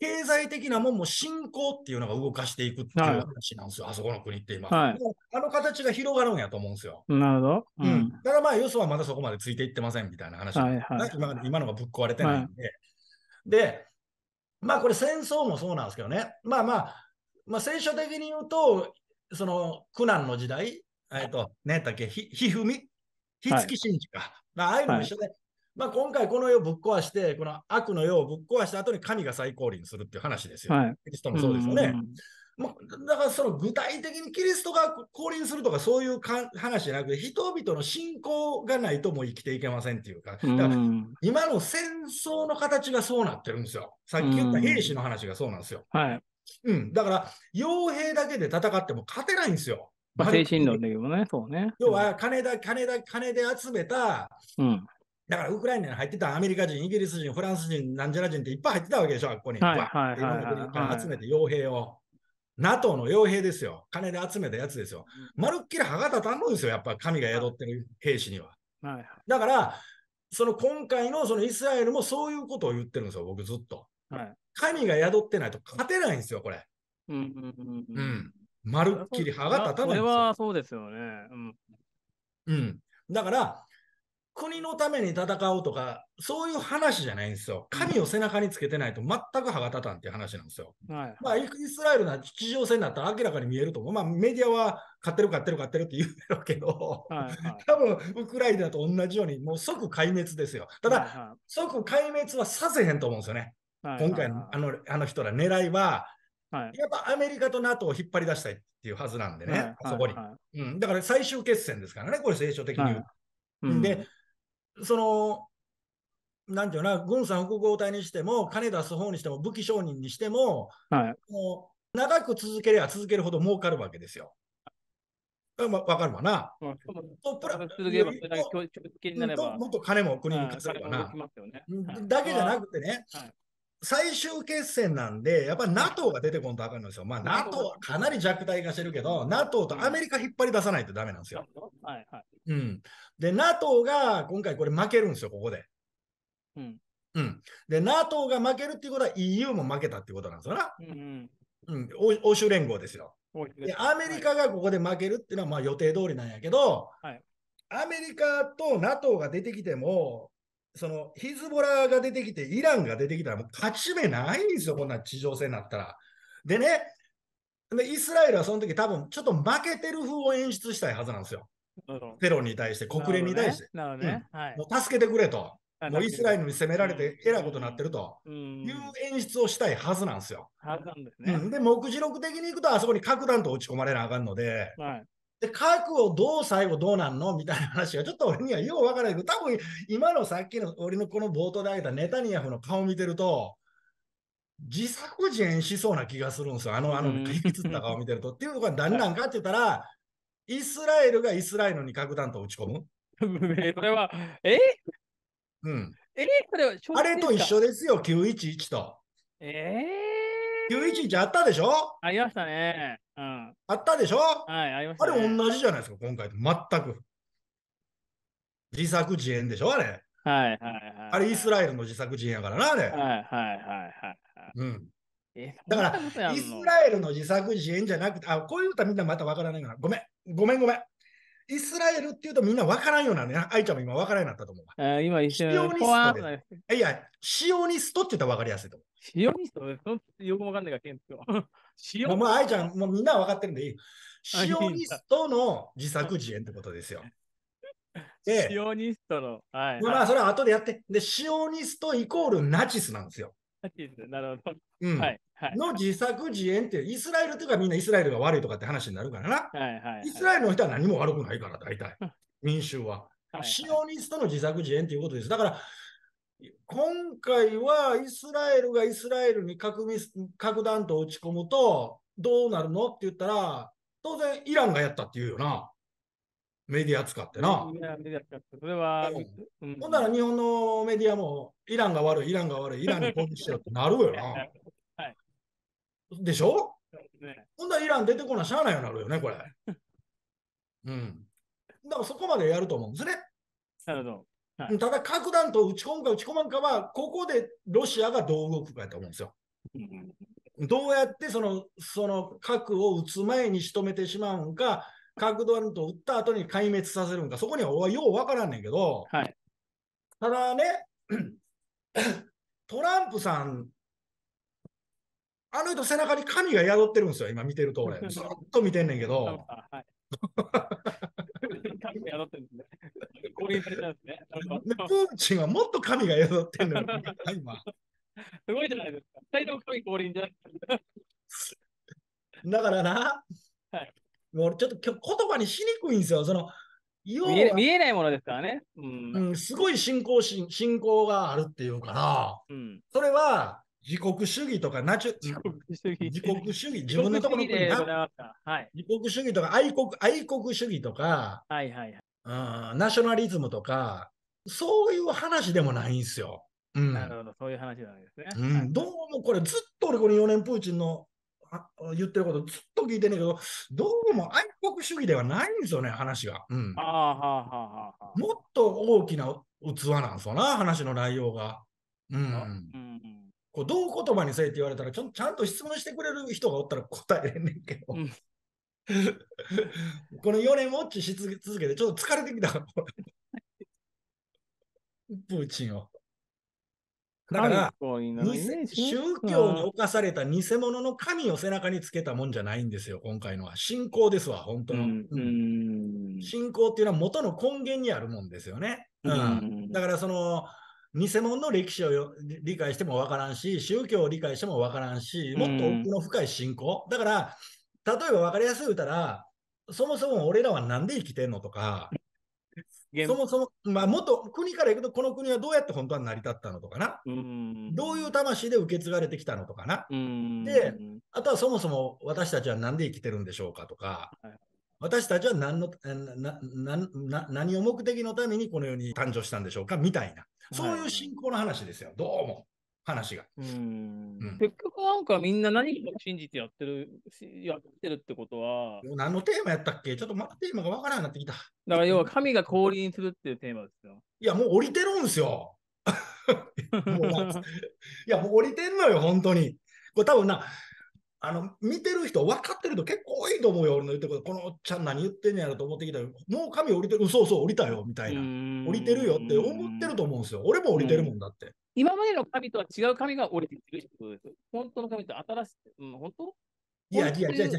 経済的なもんも進行っていうのが動かしていくっていう話なんですよ、はい、あそこの国って今。はい、あの形が広がるんやと思うんですよ。なるほど。うん、うん、だからまあ、よそはまだそこまでついていってませんみたいな話、はいはい、今今のがぶっ壊れてないんで。でまあこれ戦争もそうなんですけどね、まあまあ、まあ、聖書的に言うと、その苦難の時代、えっと、ねだっけ、ひ、ひふみ、ひつき神事か、はい、まあ、ああいうのも一緒で、はい、まあ今回この世をぶっ壊して、この悪の世をぶっ壊した後に神が再降臨するっていう話ですよ。はい、キリストもそうですよね。うんうんうんもうだからその具体的にキリストが降臨するとかそういう話じゃなくて人々の信仰がないともう生きていけませんっていうかだから今の戦争の形がそうなってるんですよさっき言った兵士の話がそうなんですよ、はい、うん、だから傭兵だけで戦っても勝てないんですよまあ、精神論だけどね、そうね。要は金だ、金だ、金で集めた、うん、だからウクライナに入ってたアメリカ人、イギリス人、フランス人、なんじゃら人っていっぱい入ってたわけでしょ、あっこに。い集めて傭兵を。NATO の傭兵ですよ。金で集めたやつですよ。まるっきり歯が立たんのですよ。やっぱ神が宿ってる兵士には。はいだから、その今回のそのイスラエルもそういうことを言ってるんですよ、僕ずっと。はい、神が宿ってないと勝てないんですよ、これ。うんうんうんうん。まるっきり歯が立たないんですよ。それはそうですよね。うん。うん、だから、国のために戦うとか、そういう話じゃないんですよ。神を背中につけてないと全く歯が立たんっていう話なんですよ。はい、まあ、イスラエルな地上戦だったら明らかに見えると思う。まあ、メディアは勝ってる、勝ってる、勝ってるって言うろうけど、はいはい、多分ウクライナと同じように、もう即壊滅ですよ。ただ、はいはい、即壊滅はさせへんと思うんですよね。はいはい、今回のあのあの人ら狙いは、はい、やっぱアメリカと NATO を引っ張り出したいっていうはずなんでね、はいはいはい、そこに、うん。だから最終決戦ですからね、これ、聖書的に言う。はいうん、で、その、なんていうな、軍産複合体にしても、金出す方にしても、武器商人にしても、はい、もう長く続ければ続けるほど儲かるわけですよ。まあ、分かるわな。うん、とプラ続ければもっと金も国に稼げばな、ねはだけじゃなくてね、はい、最終決戦なんで、やっぱり NATO が出てこんとあかんのですよ。まあ、NATO はかなり弱体化してるけど、NATO とアメリカ引っ張り出さないとだめなんですよ。はいはいうん、で、NATO が今回これ負けるんですよ、ここで。うん、うん、で、NATO が負けるっていうことは EU も負けたっていうことなんですよな。うんうん、欧州連合ですよで。アメリカがここで負けるっていうのはまあ予定通りなんやけど、はい、アメリカと NATO が出てきても、そのヒズボラが出てきて、イランが出てきたら、もう勝ち目ないんですよ、こんな地上戦になったら。でね、でイスラエルはその時多分ちょっと負けてる風を演出したいはずなんですよ。テロに対して、国連に対して。なるほどね。助けてくれと。もうイスラエルに攻められてえらいことになってるという演出をしたいはずなんですよ。はずなんですね。うん、で、目次録的にいくと、あそこに核弾と落ち込まれなあかんので、で、核をどう最後どうなんのみたいな話がちょっと俺にはよう分からないけど、多分今のさっきの俺のこの冒頭で挙げたネタニヤフの顔を見てると、自作自演しそうな気がするんですよ。あの、あの、引きつった顔見てると。っていうのが何なんかって言ったら、イスラエルがイスラエルに核弾頭打ち込む。それは、えうん。えそれはあれと一緒ですよ、911と。ええー911あったでしょありましたね。うん。あったでしょはい、ありました、ね、あれ同じじゃないですか、今回と。全く。自作自演でしょあれ。はいはいはい。あれ、イスラエルの自作自演やからな、あれ。はいはいはいはい。うん。だから、イスラエルの自作自演じゃなくて、あ、こういう歌みんなまたわからないから、ごめん、ごめんごめん。イスラエルっていうとみんなわからんようなね、愛ちゃんも今わからんようになったと思う。あ今一緒に。いや、シオニストって言ったらわかりやすいと思う。塩味噌そのよくわかんないからケンスお前、愛ちゃん、もうみんな分かってるんで いい。塩ニストの自作自演ってことですよ。で、塩ニストの。はい、まあ、それは後でやって。で、塩ニストイコールナチスなんですよ。ナチス、なるほど。うん。はい。はい、の自作自演って、イスラエルとかみんなイスラエルが悪いとかって話になるからな。はいはい、はい、イスラエルの人は何も悪くないから、大体。民衆は。はいはい、シオニストの自作自演ということです。だから、今回はイスラエルがイスラエルに核ミス核弾頭を撃ち込むとどうなるのって言ったら、当然イランがやったって言うよな。メディア使ってな。メディアそれは。うん、ほんなら日本のメディアも、イランが悪い、イランが悪い、イランに攻撃しろってなるよな。はい、でしょ、ね、ほんならイラン出てこなしゃあないようになるよね、これ。うん。だからそこまでやると思うんですね。なるほど。はい、ただ、核弾頭打ち込むか打ち込まんかは、ここでロシアがどう動くかやと思うんですよ。どうやってそのその核を撃つ前に仕留めてしまうんか、核弾頭を撃った後に壊滅させるんか、そこにはよう分からんねんけど、はい、ただね、トランプさん、あの人、背中に神が宿ってるんですよ、今見てると俺、ずっと見てんねんけど、はい、神が宿ってるんですね。公言されたんですね。プーチンはもっと神が宿ってるのよ、今。すごいじゃないですか。二人とも神降臨じゃなくて。だからな、はい、俺ちょっと言葉にしにくいんですよ。その見え見えないものですからね。うん、うん、すごい信仰心信仰があるっていうから、うん、それは自国主義とかナチュ自国主義自国主義自分のところに、はい、自国主義とか愛国愛国主義とか、はいはいはいうん、ナショナリズムとかそういう話でもないんですよ。うん、なるほどそういう話じゃないですね。うん、どうもこれずっと俺この4年プーチンの言ってることずっと聞いてんねんけどどうも愛国主義ではないんですよね話が、うん、もっと大きな器なんですよな話の内容が。うんうん、うんこうどう言葉にせえって言われたらちょ、ちゃんと質問してくれる人がおったら答えれんねんけど。うん、この4年ウォッチし続けて、ちょっと疲れてきた。プーチンを。だから、宗教に侵された偽物の神を背中につけたもんじゃないんですよ、今回のは。信仰ですわ、本当の。うんうん、信仰っていうのは元の根源にあるもんですよね。うん、だから、その、偽物の歴史を理解してもわからんし、宗教を理解してもわからんし、もっと奥の深い信仰。だから、例えば分かりやすい言うたら、そもそも俺らは何で生きてんのとか、そもそも、まあ、と国から行くと、この国はどうやって本当は成り立ったのとかな、どういう魂で受け継がれてきたのとかな、で、あとはそもそも私たちは何で生きてるんでしょうかとか、はい、私たちは何の何を目的のためにこの世に誕生したんでしょうかみたいな。そういう信仰の話ですよ、どうも。話が。うんうん、結局なんかみんな何かを信じてやってる、やってるってことは。何のテーマやったっけちょっとまたテーマがわからんよになってきた。だから要は神が降臨するっていうテーマですよ。いや、もう降りてるんですよ。いや、もう降りてんのよ、本当に。これ多分な、あの見てる人、分かってる人結構多いと思うよ、俺の言ってること、このおっちゃん何言ってんねやろと思ってきたら、もう神降りてる、そうそう、降りたよみたいな、降りてるよって思ってると思うんですよ、俺も降りてるもんだって。今までの神とは違う神が降りてきてるってことです。本当の神と新しい、うん、本当いやいやいやいや、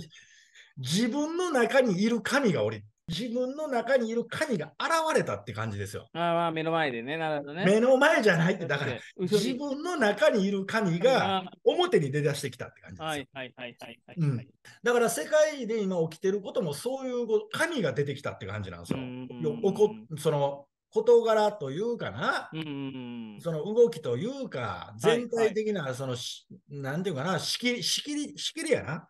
自分の中にいる神が降り自分の中にいる神が現れたって感じですよ。あまあ目の前でね、なるほどね。目の前じゃないって、だから自分の中にいる神が表に出だしてきたって感じです。はいはいはいはいはい、だから世界で今起きてることもそういう神が出てきたって感じなんですよ。よこその事柄というかな、うんその動きというか、全体的な、その、はいはい、なんていうかな、仕切り、仕切り、仕切りやな。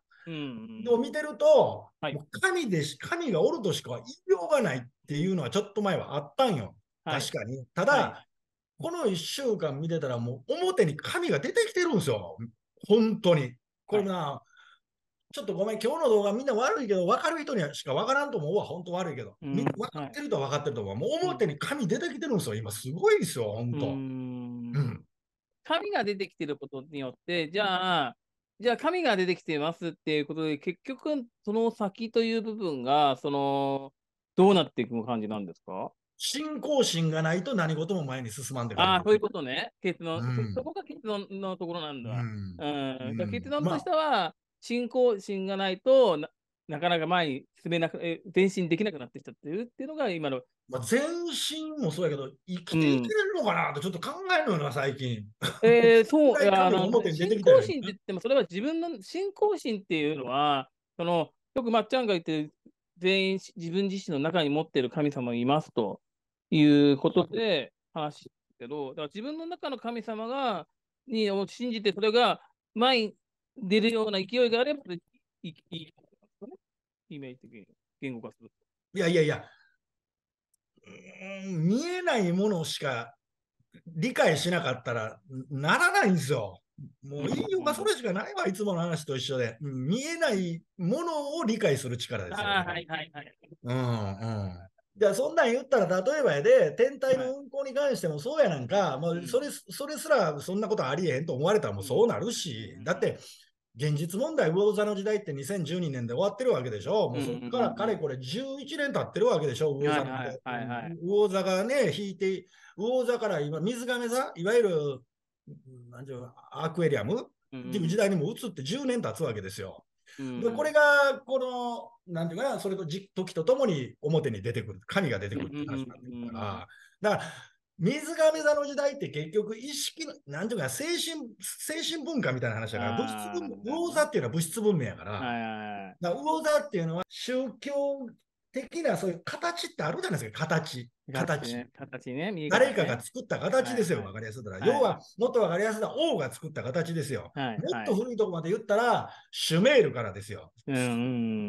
を見てると、はい、神で神がおるとしか言いようがないっていうのはちょっと前はあったんよ。確かに。ただ、はい、この1週間見てたらもう表に神が出てきてるんですよ。本当に。これな、ちょっとごめん、今日の動画みんな悪いけど、分かる人にはしか分からんと思うわ、本当悪いけど。うん、分かってるとは分かってると思う。もう表に神出てきてるんですよ、今、すごいですよ、本当。うん、うん、神が出てきてることによって、じゃあ、じゃあ神が出てきていますっていうことで、結局、その先という部分が、その、どうなっていく感じなんですか信仰心がないと何事も前に進まんでああ、そういうことね。結論、うん、そこが結論のところなんだ。うん。うん、だ結論としては、信仰心がないとなかなか前に進めなく、え前進できなくなってきちゃってるっていうのが今の。まあ、前進もそうやけど、生きていけるのかなってちょっと考えるのよな、最近。えー、そう、いやあの、信仰心って言っても、それは自分の信仰心っていうのは、そのよくまっちゃんが言って全員自分自身の中に持ってる神様がいますということで話してけど、だから自分の中の神様が、に信じて、それが前に出るような勢いがあれば、いいイメージ的に言語化するいやいやいや、見えないものしか理解しなかったらならないんですよ。もう言いようがそれしかないわ、いつもの話と一緒で。見えないものを理解する力ですよ、はいはいはい。うんうん。じゃあそんなん言ったら例えばやで天体の運行に関してもそうやなんか、はい、それそれすらそんなことありえへんと思われたらもうそうなるし、だって現実問題、魚座の時代って2012年で終わってるわけでしょ。もうそこからかれこれ11年経ってるわけでしょ、魚座の時代。魚座がね、引いて、魚座から今、水亀座、いわゆる、なんていうアクエリアムっていう時代にも移って10年経つわけですよ。でこれが、この、なんていうかな、それと時とともに表に出てくる、神が出てくるって話になってるから、だから、水亀座の時代って結局意識の、なんていうか、精神、精神文化みたいな話だから、物質文、魚座っていうのは物質文明やから、はい魚座っていうのは宗教的なそういう形ってあるじゃないですか、形。形。形ね。ね誰かが作った形ですよ、わ、はい、かりやすいなら。はい、要は、もっとわかりやすいのは王が作った形ですよ。はい、もっと古いとこまで言ったら、シュメールからですよ。うんう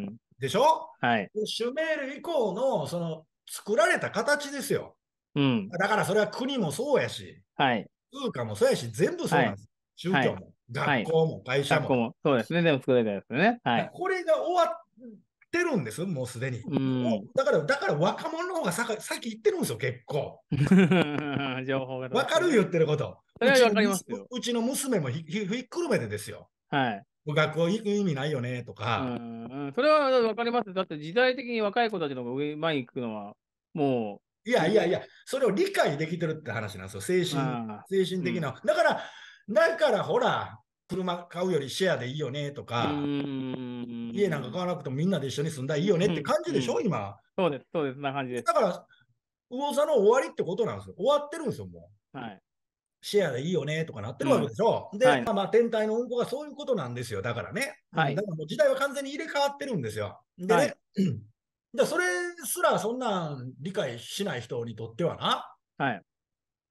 ん、でしょはい。シュメール以降の、その、作られた形ですよ。うん、だからそれは国もそうやし、はい、通貨もそうやし、全部そうなんです。はい、宗教も、はい、学校も、会社も。もそうですね、でも作れたですね。はい、これが終わってるんです、もうすでに。うんだから、だから若者の方がさっき言ってるんですよ、結構。情報が。わかる言ってること。それはわかりますうちの娘もひひひっくるめてですよ。はい。学校行く意味ないよねとか。うん、それは分かります。だって時代的に若い子たちの方が上前に行くのは、もういやいやいや、それを理解できてるって話なんですよ、精神、精神的な。うん、だから、だからほら、車買うよりシェアでいいよねとか、家なんか買わなくてもみんなで一緒に住んだらいいよねって感じでしょ、うん、今。そうです、そうです、な感じです。だから、お座の終わりってことなんですよ。終わってるんですよ、もう。はい。シェアでいいよねとかなってるわけでしょ。うん、で、はい、まあ、天体の運行がそういうことなんですよ、だからね。はい。だからもう時代は完全に入れ替わってるんですよ。でね、はい、それすらそんなん理解しない人にとってはな、はい、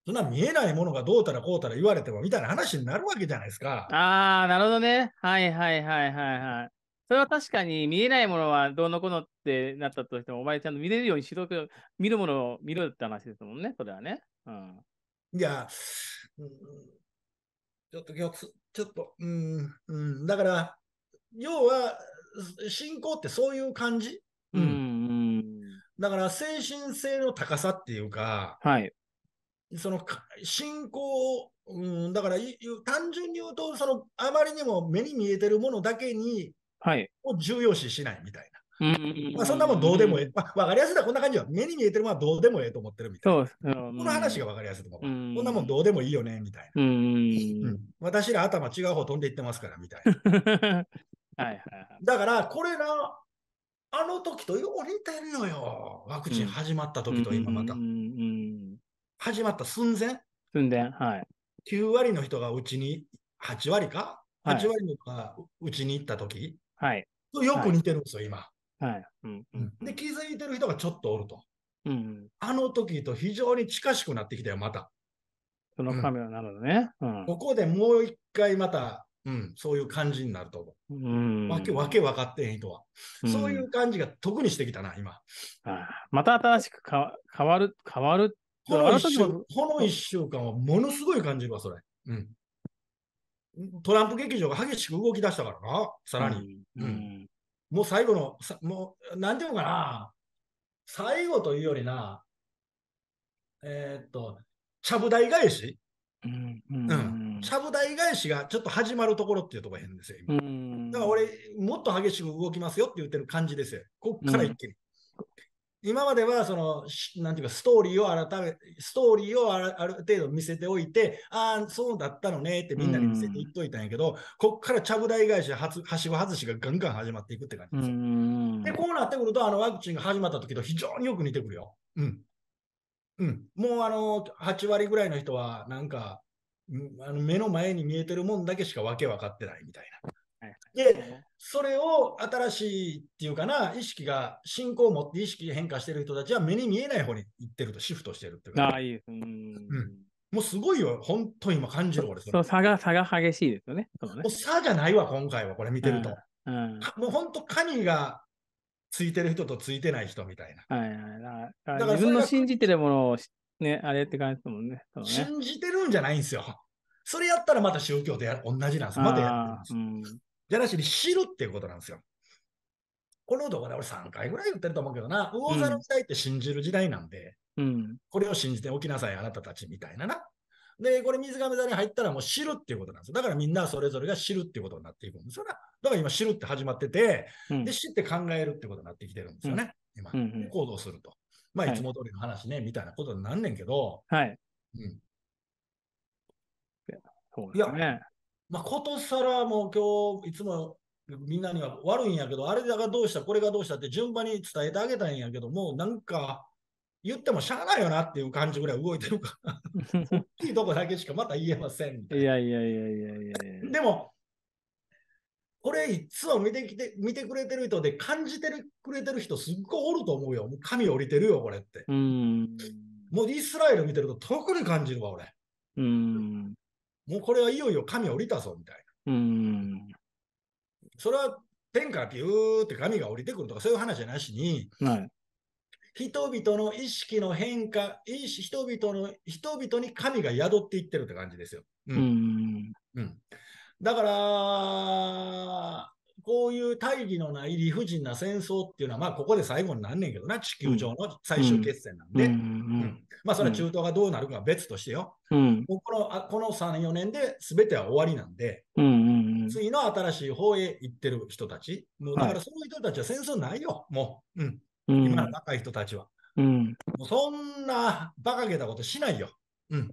そんな見えないものがどうたらこうたら言われてもみたいな話になるわけじゃないですか。ああ、なるほどね。はいはいはいはいはい。それは確かに見えないものはどうのこうのってなったとしても、お前ちゃんと見れるようにしろく、見るものを見ろって話ですもんね、それはね。うん、いや、うん、ちょっと今日、ちょっと、うん、うん、だから、要は、信仰ってそういう感じ。うん、うんだから精神性の高さっていうか、はい、その信仰、うん、だから単純に言うとその、あまりにも目に見えてるものだけに、はい、を重要視しないみたいな。まあ、そんなもんどうでもええ。まあ、分かりやすいのはこんな感じよ。目に見えてるものはどうでもええと思ってるみたいな。そう、うん、この話が分かりやすいと思う。こんなもんどうでもいいよね、みたいな。うん、私ら頭違う方飛んでいってますから、みたいな。はいはいはい、だから、これらあの時とよう似てるのよ。ワクチン始まった時と今また。始まった寸前。寸前、はい。9割の人がうちに、8割か、?8 割の人がうちに行った時。はい。よく似てるんですよ、今。はい。うんうん、で、気づいてる人がちょっとおると。うん、うん、あの時と非常に近しくなってきたよ、また。そのカメラなのね。うん、ここでもう一回またうん、そういう感じになると思う。うんわけわけ分かってへん人は。そういう感じが特にしてきたな、今。あまた新しくか変わる、変わるこの1週この1週間はものすごい感じるわ、それ。うん、トランプ劇場が激しく動き出したからな、さらに。うん、うん、もう最後の、さもう、なんていうのかな、最後というよりな、えー、っと、ちゃぶ台返し、うん、うんちゃぶ台返しがちょっと始まるところっていうところが変ですよ、今。だから俺、もっと激しく動きますよって言ってる感じですよ。こっから一気に。今まではその、なんていうか、ストーリーを改め、ストーリーをある程度見せておいて、ああ、そうだったのねってみんなに見せていっといたんやけど、こっからちゃぶ台返し、ははしご外しがガンガン始まっていくって感じですよ。で、こうなってくると、あのワクチンが始まった時と非常によく似てくるよ。うん。うん。もうあの、8割ぐらいの人は、なんか、あの目の前に見えてるもんだけしかわけ分かってないみたいな。で、それを新しいっていうかな、意識が、信仰を持って意識変化してる人たちは目に見えない方に行ってると、シフトしてるっていうか、ああ、いいうん。もうすごいよ、本当に今感じる俺そそう差が、差が激しいですよね。そうねもう差じゃないわ、今回は、これ見てると。うん、うん、もう本当、カニがついてる人とついてない人みたいな。はいはい、だから自分の信じてるものをね、あれって感じですもんね。ね信じてるんじゃないんですよ。それやったらまた宗教と同じなんです。またやってるんです。うん、じゃなしに知るっていうことなんですよ。この動画で俺3回ぐらい言ってると思うけどな、魚座の時代って信じる時代なんで、うん、これを信じておきなさい、あなたたちみたいなな。で、これ水亀座に入ったらもう知るっていうことなんですよ。だからみんなそれぞれが知るっていうことになっていくんですよな。だから今知るって始まってて、うん、で知って考えるってことになってきてるんですよね。今、行動すると。まあ、いつも通りの話ね、はい、みたいなことになんねんけど、はい。うん。そうですね。いや、まあ、ことさらもう今日、いつもみんなには悪いんやけど、あれだがどうした、これがどうしたって順番に伝えてあげたいんやけども、なんか、言ってもしゃあないよなっていう感じぐらい動いてるから、大きいとこだけしかまた言えませんいやいやいやいやいや。でも、これいつも見てきて、見てくれてる人で感じてるくれてる人すっごいおると思うよ。もう神降りてるよ、これって。うん。もうイスラエル見てると特に感じるわ、俺。うん。もうこれはいよいよ神降りたぞ、みたいな。うん。それは天からピューって神が降りてくるとかそういう話じゃなしに、はい、人々の意識の変化、人々の、人々に神が宿っていってるって感じですよ。うん。うん、うんだから、こういう大義のない理不尽な戦争っていうのは、まあ、ここで最後になんねんけどな、地球上の最終決戦なんで、うんまあ、それは中東がどうなるかは別としてよ、うん、このあこの3、4年で全ては終わりなんで、次の新しい方へ行ってる人たち、もうだからそういう人たちは戦争ないよ、もう、うん、今の若い人たちは。もうそんな馬鹿げたことしないよ。うん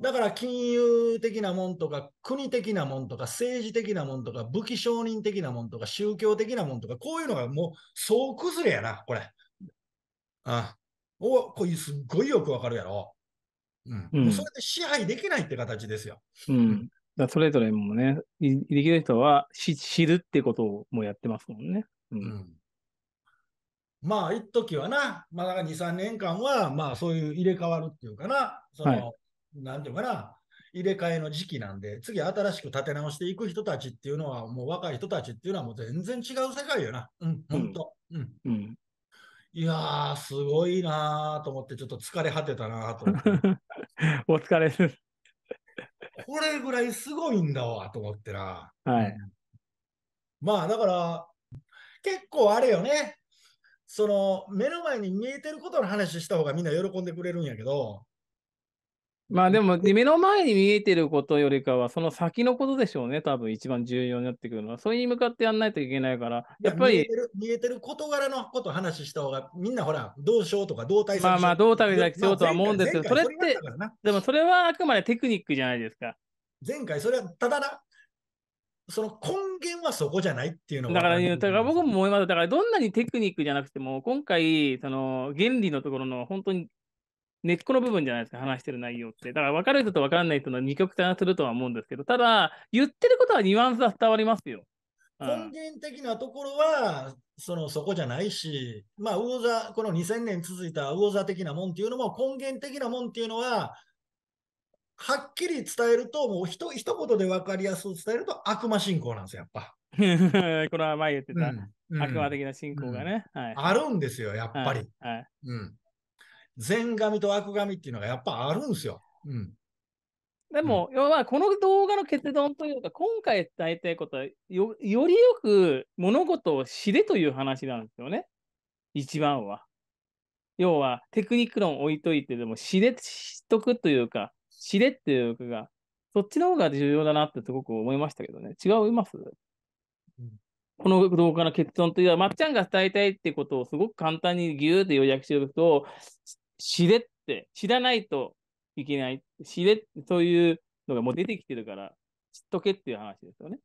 だから金融的なもんとか、国的なもんとか、政治的なもんとか、武器承認的なもんとか、宗教的なもんとか、こういうのがもう総崩れやな、これ。あおこういうすっごいよくわかるやろ。うん。うん、うそれで支配できないって形ですよ。うん。だそれぞれもね、できる人はし知るってことをもうやってますもんね。うん、うんまあ、一時はな、まあ、だから2、3年間は、まあ、そういう入れ替わるっていうかな、その、はい、なんていうかな、入れ替えの時期なんで、次新しく立て直していく人たちっていうのは、もう若い人たちっていうのはもう全然違う世界よな。うん、ほ、当んと。うん。うん、いやー、すごいなーと思って、ちょっと疲れ果てたなーと思って。お疲れです。これぐらいすごいんだわと思ってな。はい。まあだから、結構あれよね。その目の前に見えてることの話した方がみんな喜んでくれるんやけど、まあでも、目の前に見えてることよりかは、その先のことでしょうね、多分一番重要になってくるのは。それに向かってやらないといけないから、やっぱり。見えてる見えてる事柄のこと話した方が、みんなほら、どうしようとか、どう対策まあまあ、どう対策しようとは思うんですけど、それって、でもそれはあくまでテクニックじゃないですか。前回、それはただな、その根源はそこじゃないっていうのが。だから、ね、だから僕も思います。だから、どんなにテクニックじゃなくても、今回、その原理のところの本当に根っこの部分じゃないですか、話してる内容って。だから分かる人と分かんない人の二極端するとは思うんですけど、ただ、言ってることはニュアンスは伝わりますよ。根源的なところは、そのそこじゃないし、まあ、魚座、この2000年続いた魚座的なもんっていうのも、根源的なもんっていうのは、はっきり伝えると、もうひと一言で分かりやすく伝えると、悪魔信仰なんですよ、やっぱ。これは前言ってた、うん、悪魔的な信仰がね、うんはい、あるんですよ、やっぱり。はいはい、うん善神と悪神っていうのがやっぱあるんですよ。うん、でも、要はこの動画の結論というか、今回伝えたいことはよ、よりよく物事を知れという話なんですよね。一番は。要は、テクニック論置いといてでも、知れ、知っとくというか、知れっていうかが、そっちの方が重要だなってすごく思いましたけどね。違います、うん、この動画の結論というのは、まっちゃんが伝えたいってことをすごく簡単にギューって予約しておくと、知れって、知らないといけない、知れって、そういうのがもう出てきてるから、知っとけっていう話ですよね。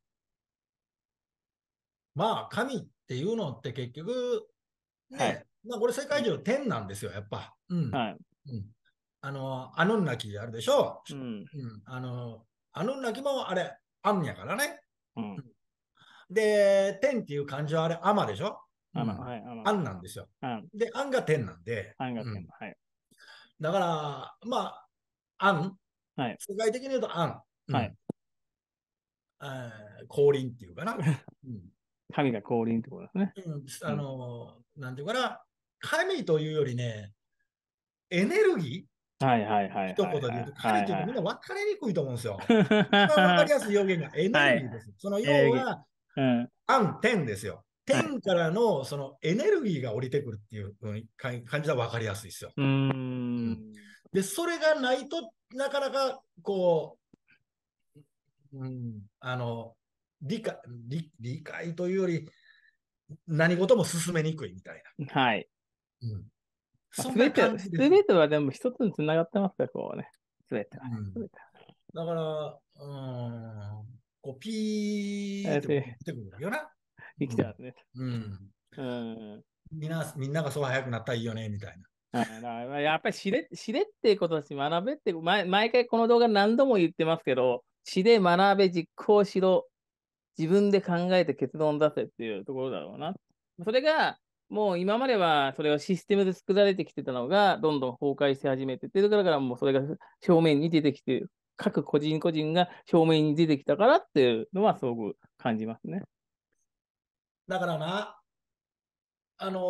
まあ、神っていうのって結局、ね、はい、まあ、これ世界中天なんですよ、やっぱ。うん。はい。うん、あの、アヌンナキあるでしょ。うん。うん、あの、アヌンナキもあれ、アンやからね。うん。で、天っていう漢字はあれ、アマでしょ。あの、はい、あの。なんですよ。で、ンが天なんで。ンが天、うん、はい。だから、まあ、ン。はい、世界的に言うとン。はい。降臨っていうかな。神が降臨ってことですね。うん。あの、なんていうかな、神というよりね、エネルギーはいはいはい。一言で言うと、神というとみんな分かりにくいと思うんですよ。分かりやすい表現がエネルギーです。その要は、暗天ですよ。天からのそのエネルギーが降りてくるっていう感じは分かりやすいですよ。うんで、それがないとなかなかこう、うん、あの理解理、理解というより何事も進めにくいみたいな。はい。うん、そんなてはでも一つにつながってますから、こうね。全ては、ねうん、だから、うん、こうピーって出てくるよな。生きてますね。うん。みんな、がそう早くなったらいいよね、みたいな。やっぱり知れ知れってことだし、学べって毎、毎回この動画何度も言ってますけど、知れ、学べ、実行しろ、自分で考えて結論出せっていうところだろうな。それが、もう今まではそれをシステムで作られてきてたのが、どんどん崩壊し始めてて、だからもうそれが表面に出てきて、各個人個人が表面に出てきたからっていうのはすごく感じますね。だからな、あの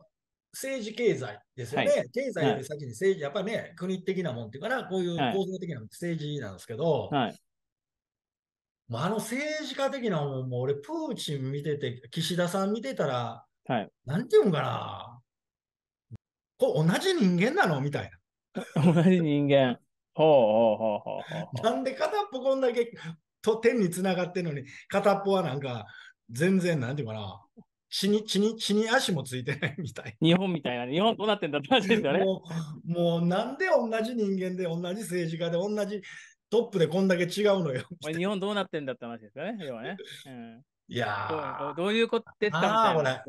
ー、政治経済ですよね、はい、経済より先に政治、やっぱりね、国的なもんっていうかな、こういう構造的な政治なんですけど、はい、まあ、あの政治家的なもんも、俺、プーチン見てて、岸田さん見てたら、はい、なんていうんかな、こう同じ人間なのみたいな。同じ人間。ほうほうほうほうほう。なんで片っぽこんだけと天につながってるのに、片っぽはなんか、全然、なんていうかな、血に、血に、血に足もついてないみたい。日本みたいな、日本どうなってんだって話ですよね。もう、もうなんで同じ人間で、同じ政治家で、同じトップでこんだけ違うのよ。日本どうなってんだって話ですよね、要はね。うん、いやどういうことっったみたい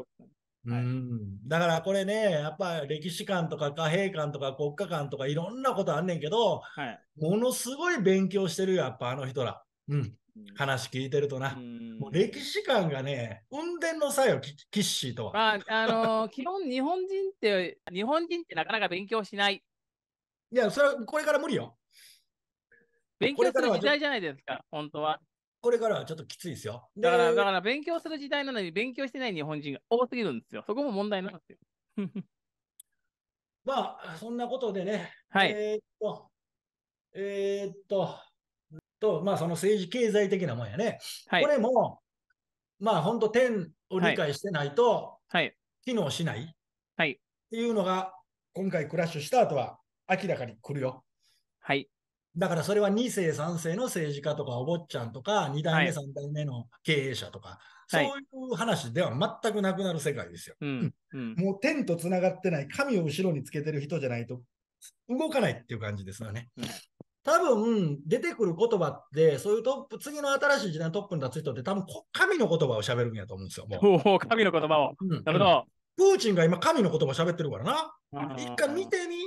うん、だからこれね、やっぱ歴史観とか貨幣観とか国家観とかいろんなことあんねんけど、はい、ものすごい勉強してるよ、やっぱあの人ら。うん、話聞いてるとな、うん、もう歴史観がね、運転の際をキッシーとは。まあ、あのー、基本日本人って、日本人ってなかなか勉強しない。いや、それはこれから無理よ。勉強する時代じゃないですか、本当は。これからはちょっときついですよ。だから、だから勉強する時代なのに勉強してない日本人が多すぎるんですよ。そこも問題なんですよ。まあ、そんなことでね。はい。えー、っと、えー、っと、と、まあ、その政治経済的なもんやね。はい、これも、まあ、本当、天を理解してないと、機能しないっていうのが、今回クラッシュした後は明らかに来るよ。はい。だからそれは2世、3世の政治家とか、お坊ちゃんとか、2代目、3代目の経営者とか、はい、そういう話では全くなくなる世界ですよ。もう天とつながってない、神を後ろにつけてる人じゃないと動かないっていう感じですよね。多分出てくる言葉って、そういうトップ、次の新しい時代のトップに立つ人って、多分神の言葉を喋るんやと思うんですよ。おお、神の言葉を。なるほど、プーチンが今、神の言葉喋ってるからな。一回見てみ、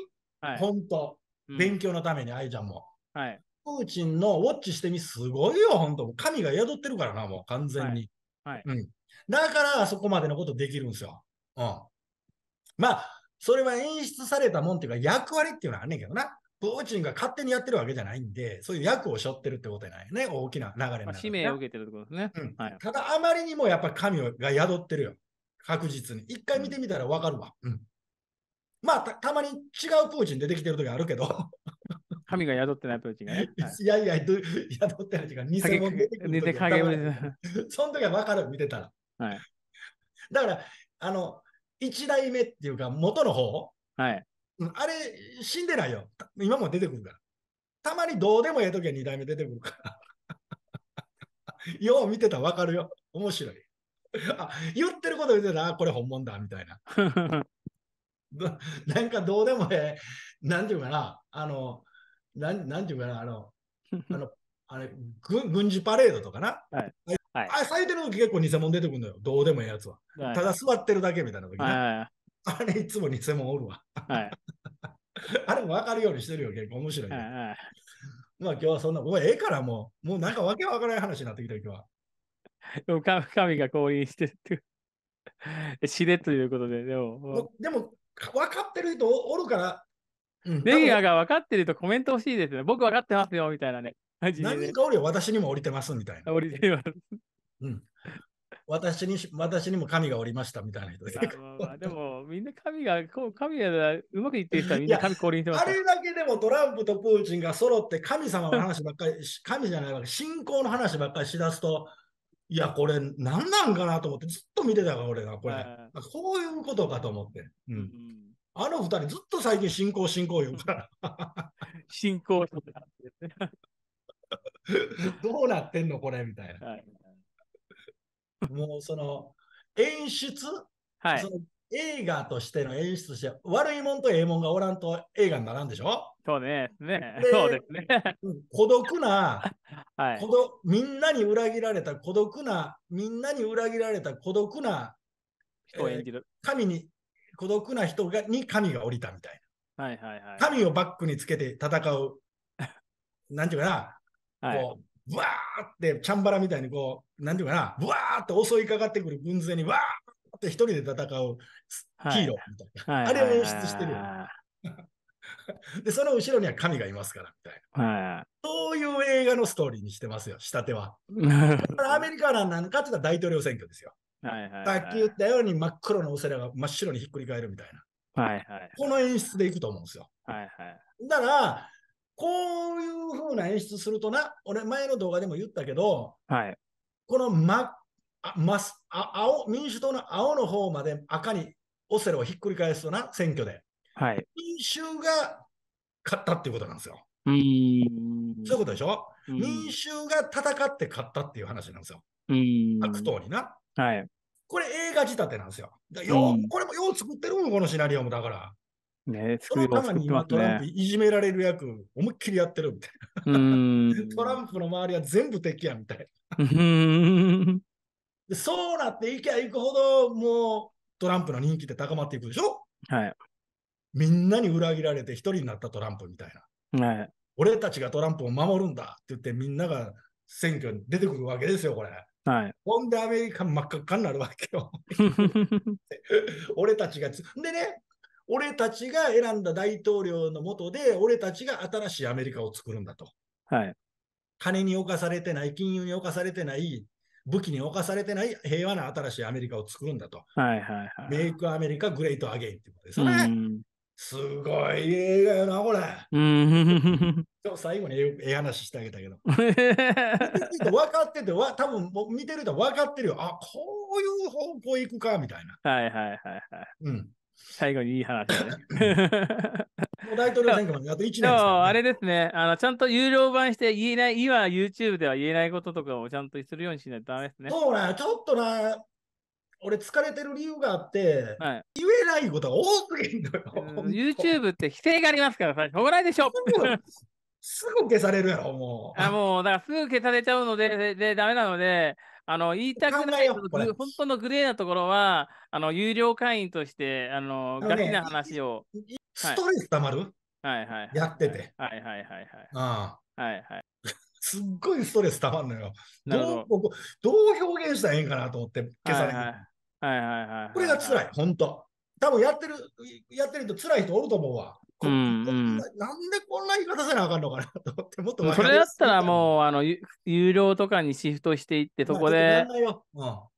はい、本当、勉強のために、愛ちゃんも。はい、プーチンのウォッチしてみ、すごいよ、本当神が宿ってるからな、もう完全に。はい、うん、だから、そこまでのことできるんですよ。うん、まあ、それは演出されたもんっていうか、役割っていうのはあんねんけどな。プーチンが勝手にやってるわけじゃないんで、そういう役を背負ってるってことじゃないね、大きな流れの、ね、使命を受けてるってことですね。うんはい、ただ、あまりにもやっぱり神が宿ってるよ、確実に。一回見てみたら分かるわ。うん、まあた、たまに違うプーチン出てきてる時あるけど。神が宿ってないプーチンがね。はい、いやいや、宿ってない時が偽物出てくる時 その時は分かる、見てたら。はい、だから、あの、一代目っていうか、元の方。はいあれ、死んでないよ。今も出てくるから。たまにどうでもええ時は2代目出てくるから。よう見てたらわかるよ。面白い。あ、言ってること言ってたら、これ本物だ、みたいな。なんかどうでもええ、なんていうかな、あの、なん、なんていうかな、あの、あの、あれ、軍事パレードとかな。はい。はい、あ、咲いてる時結構偽物出てくるのよ。どうでもええやつは。はい、ただ座ってるだけみたいな時ね。はい あれいつも偽物おるわ。はい、あれも分かるようにしてるよ、結構面白い。はいはい、まあ今日はそんな、もうええからもう、もうなんかわけわからない話になってきた今日は。でも神が降臨してるって 死ねということで、でも。でも分かってる人おるから、うん、レギュラーが分かってるとコメント欲しいですね。僕分かってますよみたいなね。何人かおるよ、私にも降りてますみたいな。降りてます。うん。私に私にも神がおりましたみたいな人で。でも、みんな神が、こう神がうまくいってる人はみんな神降臨してます。あれだけでもトランプとプーチンが揃って神様の話ばっかり、神じゃないわ信仰の話ばっかりしだすと、いや、これ何なんかなと思ってずっと見てたから、俺がこれ、こういうことかと思って。うん、うんあの二人ずっと最近信仰信仰言うから。進 行 どうなってんのこれみたいな。はい もうその演出、はい、映画としての演出として悪いもんとええもんがおらんと映画にならんでしょそうねねそうですね。孤独な、はい孤独、みんなに裏切られた孤独な、みんなに裏切られた孤独な、人を演じる、えー、神に孤独な人がに神が降りたみたいな。はいはいはい、神をバックにつけて戦う、なんていうかな、はい、こうブわーってチャンバラみたいにこう、なんていうかな、ブわーって襲いかかってくる軍勢に、わーって一人で戦うヒーローみたいな。あれを演出してる。で、その後ろには神がいますからみたいな、はい。そういう映画のストーリーにしてますよ、下手は。アメリカは何かって言ったら大統領選挙ですよ。はいはいさっき言ったように真っ黒のお世話が真っ白にひっくり返るみたいな。はいはい、この演出でいくと思うんですよ。はいはい、だから、こういうふうな演出するとな、俺、前の動画でも言ったけど、はい、この、ま、ま青民主党の青の方まで赤にオセロをひっくり返すとな、選挙で。はい、民衆が勝ったっていうことなんですよ。うんそういうことでしょ民衆が戦って勝ったっていう話なんですよ。悪党にな。はい、これ映画仕立てなんですよ。よこれもよう作ってるん、このシナリオもだから。ね、そのたまに今トランプいじめられる役、思いっきりやってるみたいな。トランプの周りは全部敵やみたいな。でそうなっていきゃいくほど、もうトランプの人気って高まっていくでしょはい。みんなに裏切られて一人になったトランプみたいな。はい。俺たちがトランプを守るんだって言ってみんなが選挙に出てくるわけですよ、これ。はい、ほんでアメリカ真っ赤っかになるわけよ。俺たちがでね、俺たちが選んだ大統領のもとで、俺たちが新しいアメリカを作るんだと。はい、金に侵されてない、金融に侵されてない、武器に侵されてない平和な新しいアメリカを作るんだと。はいはいはい、メイクアメリカ、グレートアゲインってことですね。すごい映画よな、これ。最後にええ話してあげたけど。分かってて、わ多分見てると分かってるよ。あこういう方向行くかみたいな。はいはいはいはい。うん最後にいい話だね。大統領選挙まであと1年、ね、あれですねあの、ちゃんと有料版して言えない、今 YouTube では言えないこととかをちゃんとするようにしないとダメですね。そうな、ちょっとな、俺疲れてる理由があって、はい、言えないことが多すぎるのよ。YouTube って規制がありますからさ、しょうがないでしょ。すぐ消されるやろ、もう。あもう、だからすぐ消されちゃうので、で、ダメなので、あの言いたくないど、本当のグレーなところは、あの有料会員として、あの、ガチな話を。ストレスたまる、はい、はいはいやってて。はいはいはいはい。ああ。はいはい。すっごいストレスたまるのよ。どうどう表現したらええんかなと思って、今朝ね。はいはいはい。これが辛い、本当。多分やってる、やってると辛い人おると思うわ。んなんでこんな言い方せなあかんのかなと思って、もっとそれだったらもう、あの、有料とかにシフトしていって、そこで、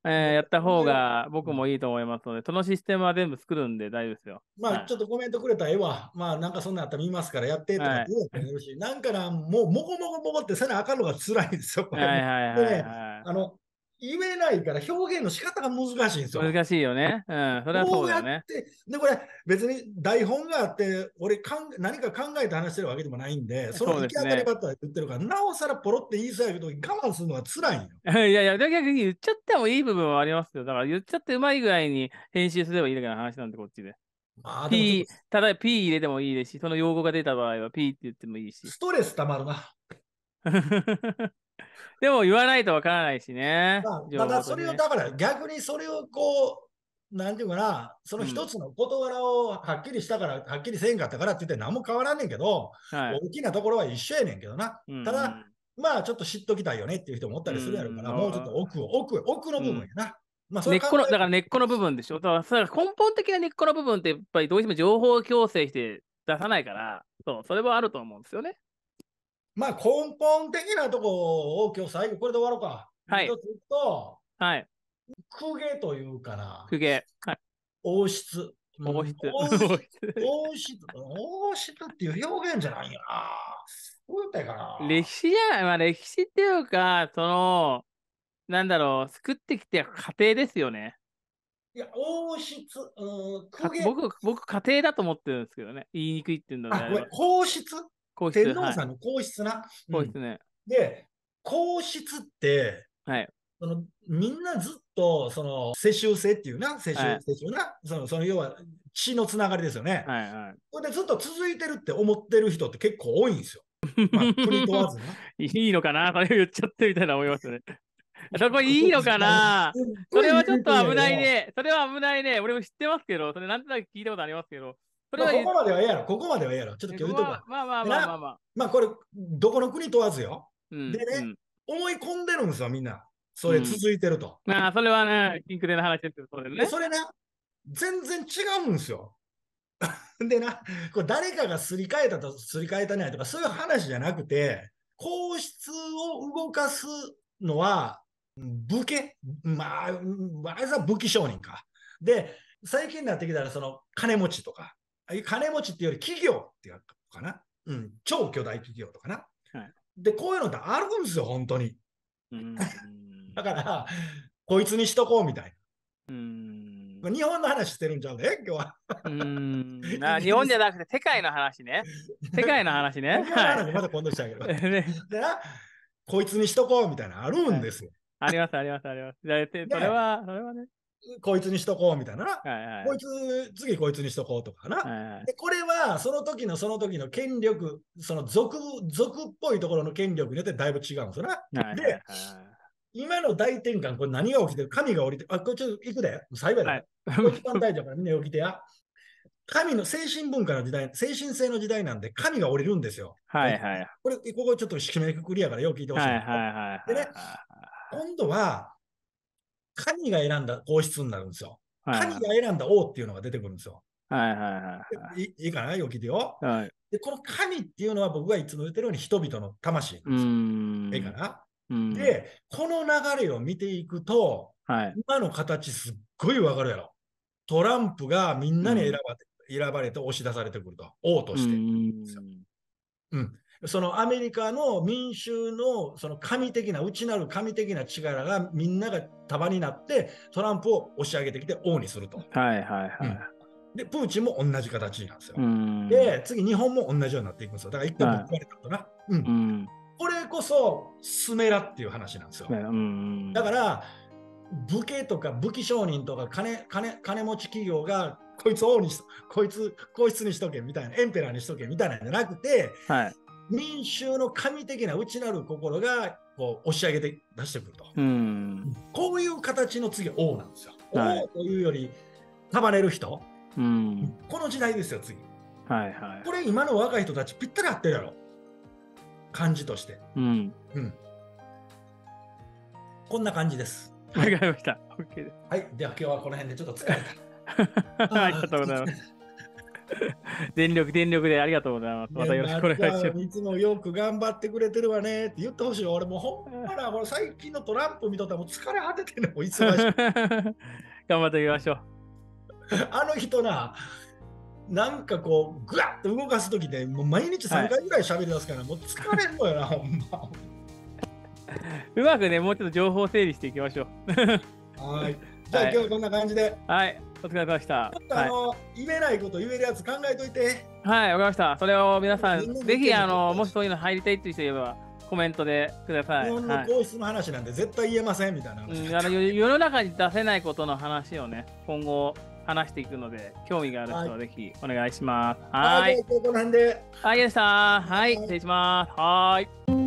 やった方が僕もいいと思いますので、そのシステムは全部作るんで大丈夫ですよ。まあ、ちょっとコメントくれたらええわ。まあ、なんかそんなあやったら見ますからやってとか言うし、なんかな、もう、もこもこもこってせなあかんのが辛いんですよ。はいはいはい、あの、言えないから表現の仕方が難しいんですよ。難しいよね。うん、それはそうだよね。で、これ別に台本があって、俺かん何か考えて話してるわけでもないんで、その行き当たりば言ってるから、なおさらポロって言いそうやけど、我慢するのは辛いよ。いやいや、逆に言っちゃってもいい部分はありますけど、だから言っちゃってうまいぐらいに編集すればいいだけの話なんで、こっちで。まあ、P、ただ P 入れてもいいですし、その用語が出た場合は P って言ってもいいし。ストレスたまるな。でも言わないとわからないしね。まあ、まだそれを、だから逆にそれをこう、なんていうかな、その一つの事柄をはっきりしたから、うん、はっきりせんかったからって言って何も変わらんねんけど、はい、大きなところは一緒やねんけどな。うん、ただ、まあちょっと知っときたいよねっていう人もおったりするやろから、うん、もうちょっと奥を、奥、奥の部分やな。まあ、根っこのだから根っこの部分でしょ。だから根本的な根っこの部分ってやっぱりどうしても情報共生して出さないから、そうそれはあると思うんですよね。まあ根本的なとこを今日最後これで終わろうか。はい。一つと、はい。公家というから。公家。はい。王室。王室。王室。王室。っていう表現じゃないよな。どうやったいかな。歴史じゃない。まあ歴史っていうか、その、なんだろう、作ってきて家庭ですよね。いや、王室、うん、僕、僕、家庭だと思ってるんですけどね。言いにくいって言うのは。ね。皇室天皇さんの皇室な。皇室ね、で、皇室って、はい、そのみんなずっとその世襲制っていうな、世襲,、世襲な、そのその要は血のつながりですよね。はいはい、これでずっと続いてるって思ってる人って結構多いんですよ。まあ、国問わずな。いいのかな、これ言っちゃってみたいな思いますね。そこいいのかなそれはちょっと危ないね。それは危ないね。俺も知ってますけど、それなんとなく聞いたことありますけど、これは、まあ、ここまではええやろ、ここまではええやろ。ちょっと今日とこまあまあまあまあまあ。まあこれ、どこの国問わずよ。うん、でね、うん、思い込んでるんですよ、みんな。それ続いてると。うん、まあ、それはね、インクレの話ですよ、それね。それね、全然違うんですよ。でな、これ誰かがすり替えたとすり替えたねとか、そういう話じゃなくて、皇室を動かすのは、武家、まあ、あいつは武器商人か。で、最近になってきたら、その金持ちとか、金持ちっていうより企業っていうかな、うん、超巨大企業とかな、はい、で、こういうのってあるんですよ、本当に。うん だから、こいつにしとこうみたいな。うん日本の話してるんちゃうね、今日は。うん日本じゃなくて世界の話ね。世界の話ね。の話まだ今度したけど。ね、でこいつにしとこうみたいなあるんですよ。はい、ありますありますあります。それは、それはね。こいつにしとこうみたいな、はいはい、こいつ、次こいつにしとこうとかな。はいはい、でこれは、その時のその時の権力、その俗、俗っぽいところの権力によってだいぶ違うんですよな。はいはいはい、で、今の大転換、これ何が起きてる神が降りて、あ、これちょっと行くで、最後だ。はい、一番大事だからみんな起きてや。神の精神文化の時代、精神性の時代なんで、神が降りるんですよ。はいはい。これ、ここちょっと締めくくりやから、よく聞いてほしい。はいはいはい、はい、でね、今度は、神が選んだ皇室になるんですよ。神が選んだ王っていうのが出てくるんですよ。はいはいはいい。いいかなよ、きでてよ、はい。で、この神っていうのは僕がいつも言ってるように人々の魂なんですよ。いいかなで、この流れを見ていくと、はい、今の形すっごいわかるやろ。トランプがみんなに選ば,、選ばれて押し出されてくると、王として。うん、そのアメリカの民衆のその神的な、内なる神的な力がみんなが束になって、トランプを押し上げてきて王にすると。はいはいはい。うんで、プーチンも同じ形なんですよ。で、次、日本も同じようになっていくんですよ。だから一回も壊れたとな。はい、うん、うん、これこそ、スメラっていう話なんですよ。だから、武家とか武器商人とか金金金持ち企業がこいつ王にしこいつこいつにしとけみたいなエンペラーにしとけみたいなんじゃなくて、はい、民衆の神的な内なる心がこう押し上げて出してくると、うん、こういう形の次は王なんですよ、はい、王というより束ねる人、うん、この時代ですよ次、はいはい、これ今の若い人たちぴったり合ってるやろ感じとして、うん、うん、こんな感じですわかりました OK です、はい、では今日はこの辺でちょっと疲れた ありがとうございます 全力全力でありがとうございます。またよろしくお願いします。いつもよく頑張ってくれてるわねって言ってほしい。俺もほんまら 最近のトランプ見とったらもう疲れ果ててるのも 頑張ってみましょう。あの人な、なんかこう、ぐわっと動かすときで、もう毎日3回ぐらい喋り出すから、はい、もう疲れんのよな、ほんま。うまくね、もうちょっと情報整理していきましょう。はい。じゃあ、はい、今日はこんな感じで。はい。お疲れ様でした。ちょっとあの、はい、言えないこと言えるやつ考えといて。はい、わかりました。それを皆さん、ぜひ、あの、もしそういうの入りたいっていう人いれば、コメントでください。日本の皇室の話なんて絶対言えませんみたいな、はいうん、世の中に出せないことの話をね、今後話していくので、興味がある人はぜひお願いします。はい。はい、この辺で。はい、でした。はい、失礼します。はい。